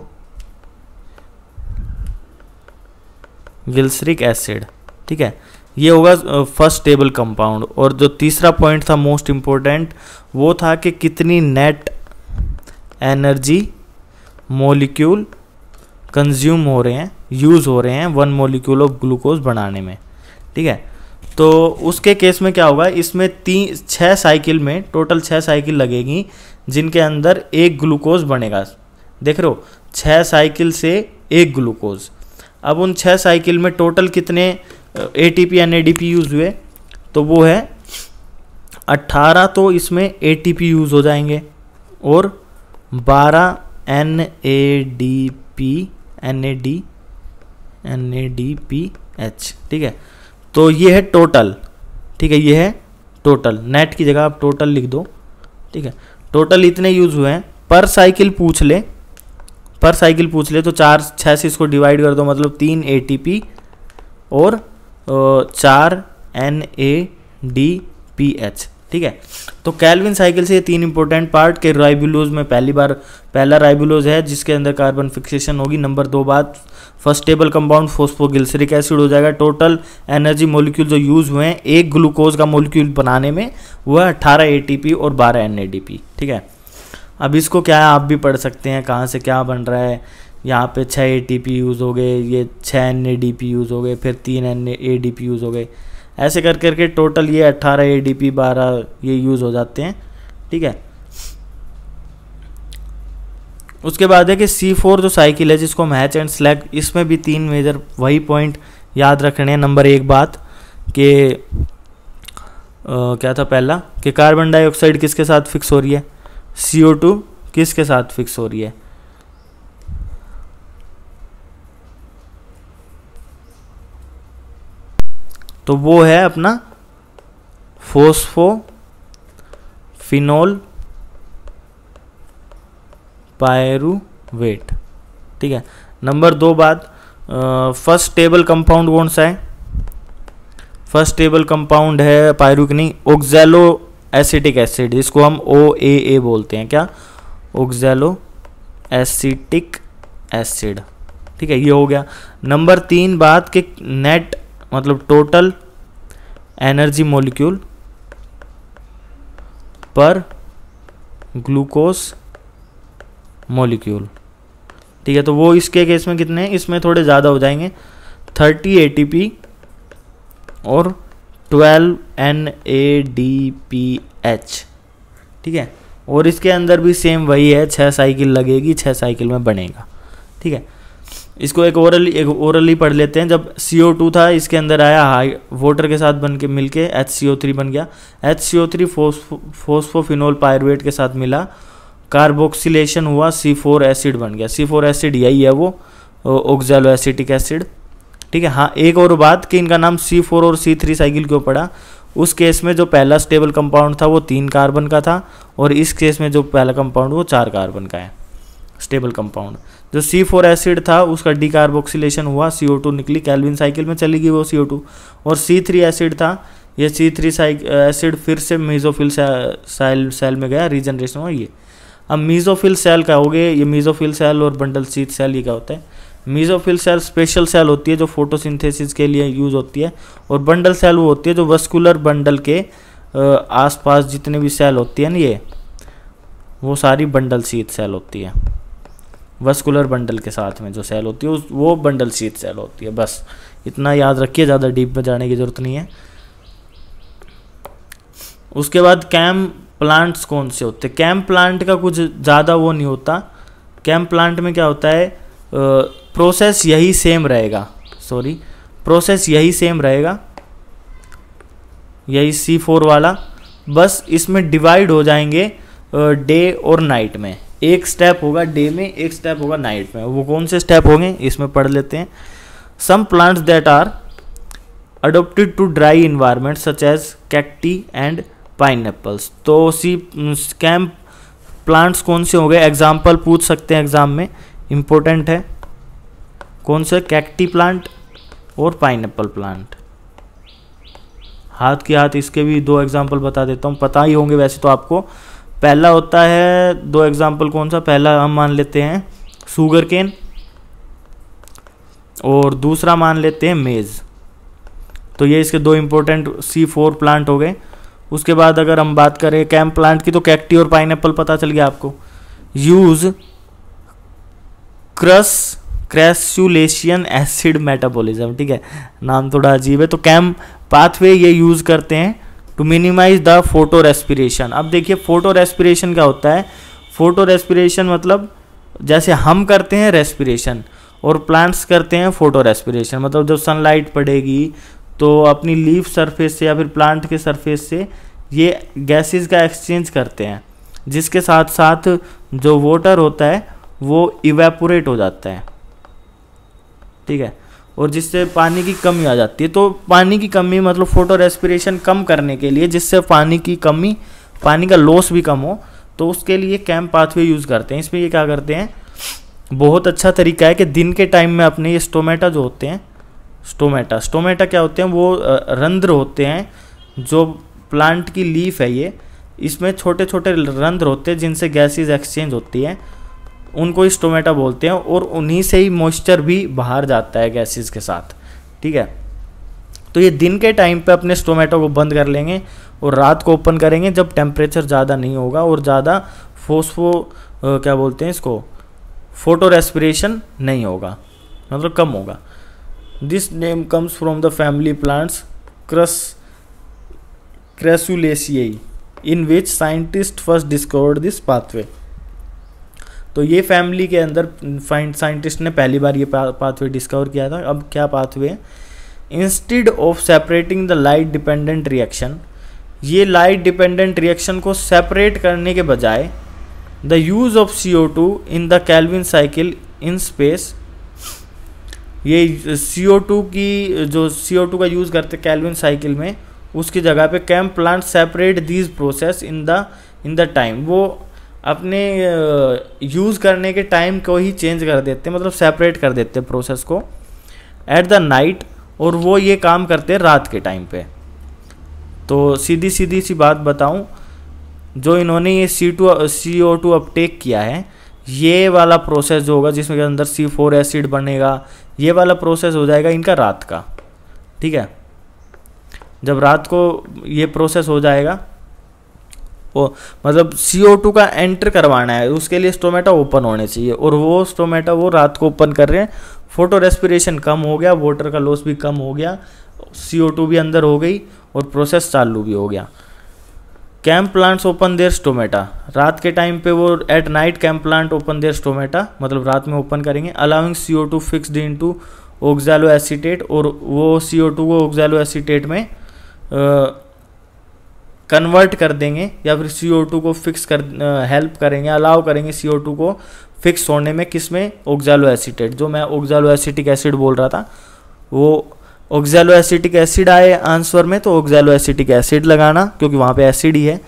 glyceric acid ठीक है ये होगा फर्स्ट स्टेबल कंपाउंड और जो तीसरा पॉइंट था मोस्ट इम्पोर्टेंट वो था कि कितनी नेट एनर्जी मोलिक्यूल कंज्यूम हो रहे हैं यूज़ हो रहे हैं वन मोलिक्यूल ऑफ ग्लूकोज बनाने में ठीक है तो उसके केस में क्या होगा इसमें तीन छः साइकिल में टोटल छः साइकिल लगेगी जिनके अंदर एक ग्लूकोज बनेगा देख रहे हो छः साइकिल से एक ग्लूकोज अब उन छः साइकिल में टोटल कितने A T P N A D P use हुए तो वो है अट्ठारह तो इसमें ए टी पी यूज़ हो जाएंगे और बारह N A D P N A D N A D P H ठीक है तो ये है टोटल ठीक है ये है टोटल नेट की जगह आप टोटल लिख दो ठीक है टोटल इतने यूज़ हुए हैं पर साइकिल पूछ ले पर साइकिल पूछ ले तो चार छः से इसको डिवाइड कर दो मतलब तीन ए और चार N A D P H ठीक है तो कैलविन साइकिल से ये तीन इंपॉर्टेंट पार्ट के राइबुलोज में पहली बार पहला राइबुलोज है जिसके अंदर कार्बन फिक्सेशन होगी नंबर दो बात first stable compound phosphoglyceric acid हो जाएगा टोटल एनर्जी मोलिक्यूल जो यूज हुए हैं एक ग्लूकोज का मोलिक्यूल बनाने में वह अट्ठारह ए और बारह एन ठीक है अब इसको क्या है आप भी पढ़ सकते हैं कहाँ से क्या बन रहा है यहाँ पे छः ए टी पी यूज़ हो गए ये छः N A D P use हो गए फिर तीन N A D P use हो गए ऐसे कर करके टोटल ये अट्ठारह ए डी पी बारह ये यूज़ हो जाते हैं ठीक है उसके बाद है कि सी फोर जो साइकिल है जिसको हम हैच एंड स्लैग इसमें भी तीन मेजर वही पॉइंट याद रखने हैं नंबर एक बात कि क्या था पहला कि कार्बन डाइऑक्साइड किसके साथ फिक्स हो रही है सी ओ टू किसके साथ फिक्स हो रही है तो वो है अपना फोस्फो फिनोल पायरुवेट ठीक है नंबर दो बात फर्स्ट टेबल कंपाउंड कौन सा है फर्स्ट टेबल कंपाउंड है पायरुकनी ओक्जेलो एसिटिक एसिड इसको हम ओ ए ए बोलते हैं क्या ओक्जेलो एसिटिक एसिड ठीक है ये हो गया नंबर तीन बात कि नेट मतलब टोटल एनर्जी मॉलिक्यूल पर ग्लूकोस मॉलिक्यूल ठीक है तो वो इसके केस में कितने हैं इसमें थोड़े ज़्यादा हो जाएंगे थर्टी ए टी पी और twelve N A D P H ठीक है और इसके अंदर भी सेम वही है छः साइकिल लगेगी छः साइकिल में बनेगा ठीक है इसको एक ओरली एक ओरली पढ़ लेते हैं जब सी ओ टू था इसके अंदर आया हाई वोटर के साथ बन के मिल के एच सी ओ थ्री बन गया H C O three phosphoenol pyruvate के साथ मिला कार्बोक्सिलेशन हुआ सी फोर एसिड बन गया सी फोर एसिड यही है वो ओक्जैलो एसिटिक एसिड ठीक है हाँ एक और बात कि इनका नाम सी फोर और सी थ्री साइकिल क्यों पड़ा उस केस में जो पहला स्टेबल कंपाउंड था वो तीन कार्बन का था और इस केस में जो पहला कंपाउंड वो चार कार्बन का है स्टेबल कंपाउंड जो सी फोर एसिड था उसका डिकार्बोक्सीलेशन हुआ सी ओ टू निकली कैलविन साइकिल में चली गई वो सी ओ टू और सी थ्री एसिड था ये सी थ्री एसिड फिर से मीजोफिल सेल सेल में गया रीजनरेशन हुआ ये अब मीजोफिल सेल का हो गए ये मीजोफिल सेल और बंडल सीत सेल ये क्या होता है मीजोफिल सेल स्पेशल सेल होती है जो फोटोसिंथेसिस के लिए यूज होती है और बंडल सेल वो होती है जो वस्कुलर बंडल के आसपास जितने भी सेल होती है ना ये वो सारी बंडल सीत सेल होती है वस्कुलर बंडल के साथ में जो सेल होती है उस वो बंडल शीत सेल होती है बस इतना याद रखिए ज़्यादा डीप में जाने की ज़रूरत नहीं है उसके बाद कैम प्लांट्स कौन से होते हैं कैम प्लांट का कुछ ज़्यादा वो नहीं होता कैम प्लांट में क्या होता है प्रोसेस यही सेम रहेगा सॉरी प्रोसेस यही सेम रहेगा यही सी फोर वाला बस इसमें डिवाइड हो जाएंगे डे और नाइट में एक स्टेप होगा डे में एक स्टेप होगा नाइट में वो कौन से स्टेप होंगे इसमें पढ़ लेते हैं some plants that are adapted to dry environment such as cacti and pine तो सी स्कैम्प प्लांट्स कौन से हो गए एग्जाम्पल पूछ सकते हैं एग्जाम में इम्पोर्टेंट है कौन से कैक्टी प्लांट और पाइन प्लांट हाथ के हाथ इसके भी दो एग्जाम्पल बता देता हूँ पता ही होंगे वैसे तो आपको पहला होता है दो एग्जाम्पल कौन सा पहला हम मान लेते हैं सुगर केन और दूसरा मान लेते हैं मेज़ तो ये इसके दो इम्पोर्टेंट सी फोर प्लांट हो गए उसके बाद अगर हम बात करें कैम प्लांट की तो कैक्टी और पाइन पता चल गया आपको use crass crassulacean acid metabolism ठीक है नाम थोड़ा अजीब है तो कैम पाथवे ये यूज़ करते हैं to minimize the photo respiration अब देखिए फोटो रेस्पिरेशन क्या होता है फोटो रेस्पिरेशन मतलब जैसे हम करते हैं रेस्पिरेशन और प्लांट्स करते हैं फोटो रेस्पिरेशन मतलब जब सनलाइट पड़ेगी तो अपनी लीफ सरफेस से या फिर प्लांट के सरफेस से ये गैसेस का एक्सचेंज करते हैं जिसके साथ साथ जो वाटर होता है वो इवेपोरेट हो जाता है ठीक है और जिससे पानी की कमी आ जाती है तो पानी की कमी मतलब फोटो रेस्पिरेशन कम करने के लिए जिससे पानी की कमी पानी का लॉस भी कम हो तो उसके लिए कैम पाथवे यूज़ करते हैं इसमें ये क्या करते हैं बहुत अच्छा तरीका है कि दिन के टाइम में अपने ये स्टोमेटा जो होते हैं स्टोमेटा स्टोमेटा क्या होते हैं वो रंध्र होते हैं जो प्लांट की लीफ है ये इसमें छोटे छोटे रंध्र होते हैं जिनसे गैसेज एक्सचेंज होती है उनको स्टोमेटा बोलते हैं और उन्हीं से ही मॉइस्चर भी बाहर जाता है गैसेस के साथ ठीक है तो ये दिन के टाइम पे अपने स्टोमेटो को बंद कर लेंगे और रात को ओपन करेंगे जब टेम्परेचर ज़्यादा नहीं होगा और ज़्यादा फोस्फो क्या बोलते हैं इसको फोटो रेस्पिरेशन नहीं होगा मतलब कम होगा this name comes from the family plants crass crassulacean in which scientist first discovered this pathway तो ये फैमिली के अंदर फाइंड साइंटिस्ट ने पहली बार ये पाथवे डिस्कवर किया था अब क्या पाथवे है instead of separating the light dependent reaction ये लाइट डिपेंडेंट रिएक्शन को सेपरेट करने के बजाय the use of C O two in the Calvin cycle in space ये सी ओ टू की जो सी ओ टू का यूज़ करते कैलविन साइकिल में उसकी जगह पे कैम्प plant separate these process in the in the time वो अपने यूज़ करने के टाइम को ही चेंज कर देते हैं मतलब सेपरेट कर देते हैं प्रोसेस को एट द नाइट और वो ये काम करते हैं रात के टाइम पे तो सीधी सीधी सी बात बताऊं जो इन्होंने ये C two C O two uptake किया है ये वाला प्रोसेस जो होगा जिसमें के अंदर सी फोर एसिड बनेगा ये वाला प्रोसेस हो जाएगा इनका रात का ठीक है जब रात को ये प्रोसेस हो जाएगा वो मतलब सी ओ टू का एंटर करवाना है उसके लिए स्टोमेटा ओपन होने चाहिए और वो स्टोमेटा वो रात को ओपन कर रहे हैं फोटो रेस्पिरेशन कम हो गया वाटर का लॉस भी कम हो गया सी ओ टू भी अंदर हो गई और प्रोसेस चालू भी हो गया कैंप प्लांट्स ओपन देयर स्टोमेटा रात के टाइम पे वो एट नाइट कैंप प्लांट ओपन देयर स्टोमेटा मतलब रात में ओपन करेंगे allowing C O two fixed into oxaloacetate और वो सी ओ टू को ऑक्जालो एसीटेट में कन्वर्ट कर देंगे या फिर सी को फिक्स कर हेल्प करेंगे अलाउ करेंगे सी को फिक्स होने में किस में ओग्जैलो एसिटेट जो मैं ओग्जैलो एसिटिक एसिड बोल रहा था वो ओग्जैलो एसिटिक एसिड आए आंसर में तो ओक्जालो एसिटिक एसिड लगाना क्योंकि वहाँ पे एसिड ही है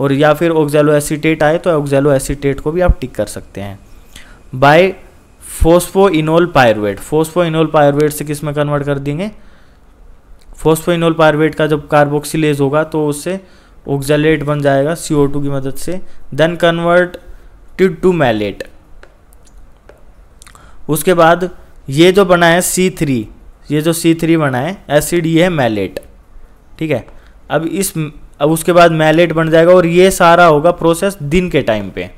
और या फिर ओक्जालो एसिटेट आए तो ओग्जैलो एसिटेट को भी आप टिक कर सकते हैं by phosphoenolpyruvate phosphoenolpyruvate से किस में कन्वर्ट कर देंगे फोस्फो इनोल पायरवेट का जब कार्बोक्सीज होगा तो उससे ऑक्जलेट बन जाएगा सी ओ टू की मदद से then converted to malate उसके बाद ये जो बना है सी थ्री ये जो सी थ्री बना है एसिड ये है मैलेट ठीक है अब इस अब उसके बाद मैलेट बन जाएगा और ये सारा होगा प्रोसेस दिन के टाइम पे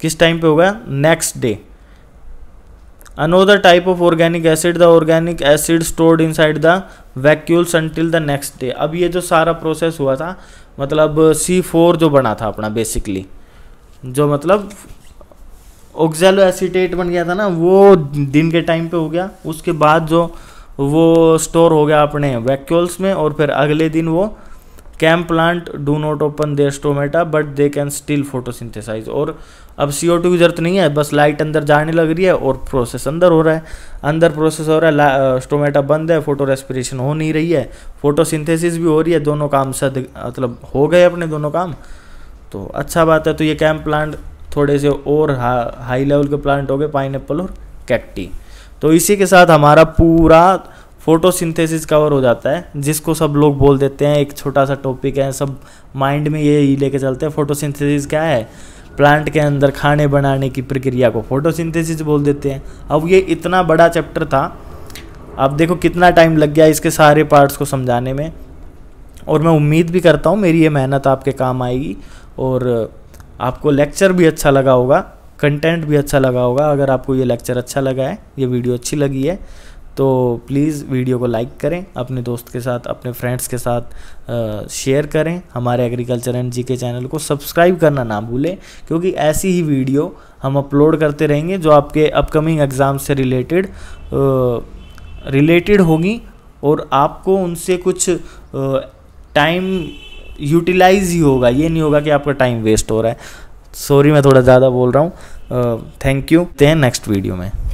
किस टाइम पे होगा next day another type of organic acid the organic acid stored inside the vacuoles until the next day अब ये जो सारा प्रोसेस हुआ था मतलब सी फोर जो बना था अपना बेसिकली जो मतलब ऑक्जेलो एसीटेट बन गया था ना वो दिन के टाइम पे हो गया उसके बाद जो वो स्टोर हो गया अपने वैक्यूल्स में और फिर अगले दिन वो CAM plant do not open their stomata but they can still photosynthesize और अब सी ओ टू की जरूरत नहीं है बस लाइट अंदर जाने लग रही है और प्रोसेस अंदर हो रहा है अंदर प्रोसेस हो रहा है स्टोमेटा बंद है फोटो रेस्पिरेशन हो नहीं रही है फोटोसिंथेसिस भी हो रही है दोनों काम सद मतलब हो गए अपने दोनों काम तो अच्छा बात है तो ये कैम्प प्लांट थोड़े से और हा, हाई लेवल के प्लांट हो गए पाइन और कैक्टी तो इसी के साथ हमारा पूरा फोटोसिंथेसिस कवर हो जाता है जिसको सब लोग बोल देते हैं एक छोटा सा टॉपिक है सब माइंड में ये ही लेके चलते हैं फोटोसिंथेसिस क्या है प्लांट के अंदर खाने बनाने की प्रक्रिया को फोटोसिंथेसिस बोल देते हैं अब ये इतना बड़ा चैप्टर था अब देखो कितना टाइम लग गया इसके सारे पार्ट्स को समझाने में और मैं उम्मीद भी करता हूँ मेरी ये मेहनत आपके काम आएगी और आपको लेक्चर भी अच्छा लगा होगा कंटेंट भी अच्छा लगा होगा अगर आपको ये लेक्चर अच्छा लगा है ये वीडियो अच्छी लगी है तो प्लीज़ वीडियो को लाइक करें अपने दोस्त के साथ अपने फ्रेंड्स के साथ शेयर करें हमारे एग्रीकल्चर एंड जी के चैनल को सब्सक्राइब करना ना भूलें क्योंकि ऐसी ही वीडियो हम अपलोड करते रहेंगे जो आपके अपकमिंग एग्ज़ाम से रिलेटेड रिलेटेड होगी और आपको उनसे कुछ टाइम यूटिलाइज ही होगा ये नहीं होगा कि आपका टाइम वेस्ट हो रहा है सॉरी मैं थोड़ा ज़्यादा बोल रहा हूँ थैंक यू ते नेक्स्ट वीडियो में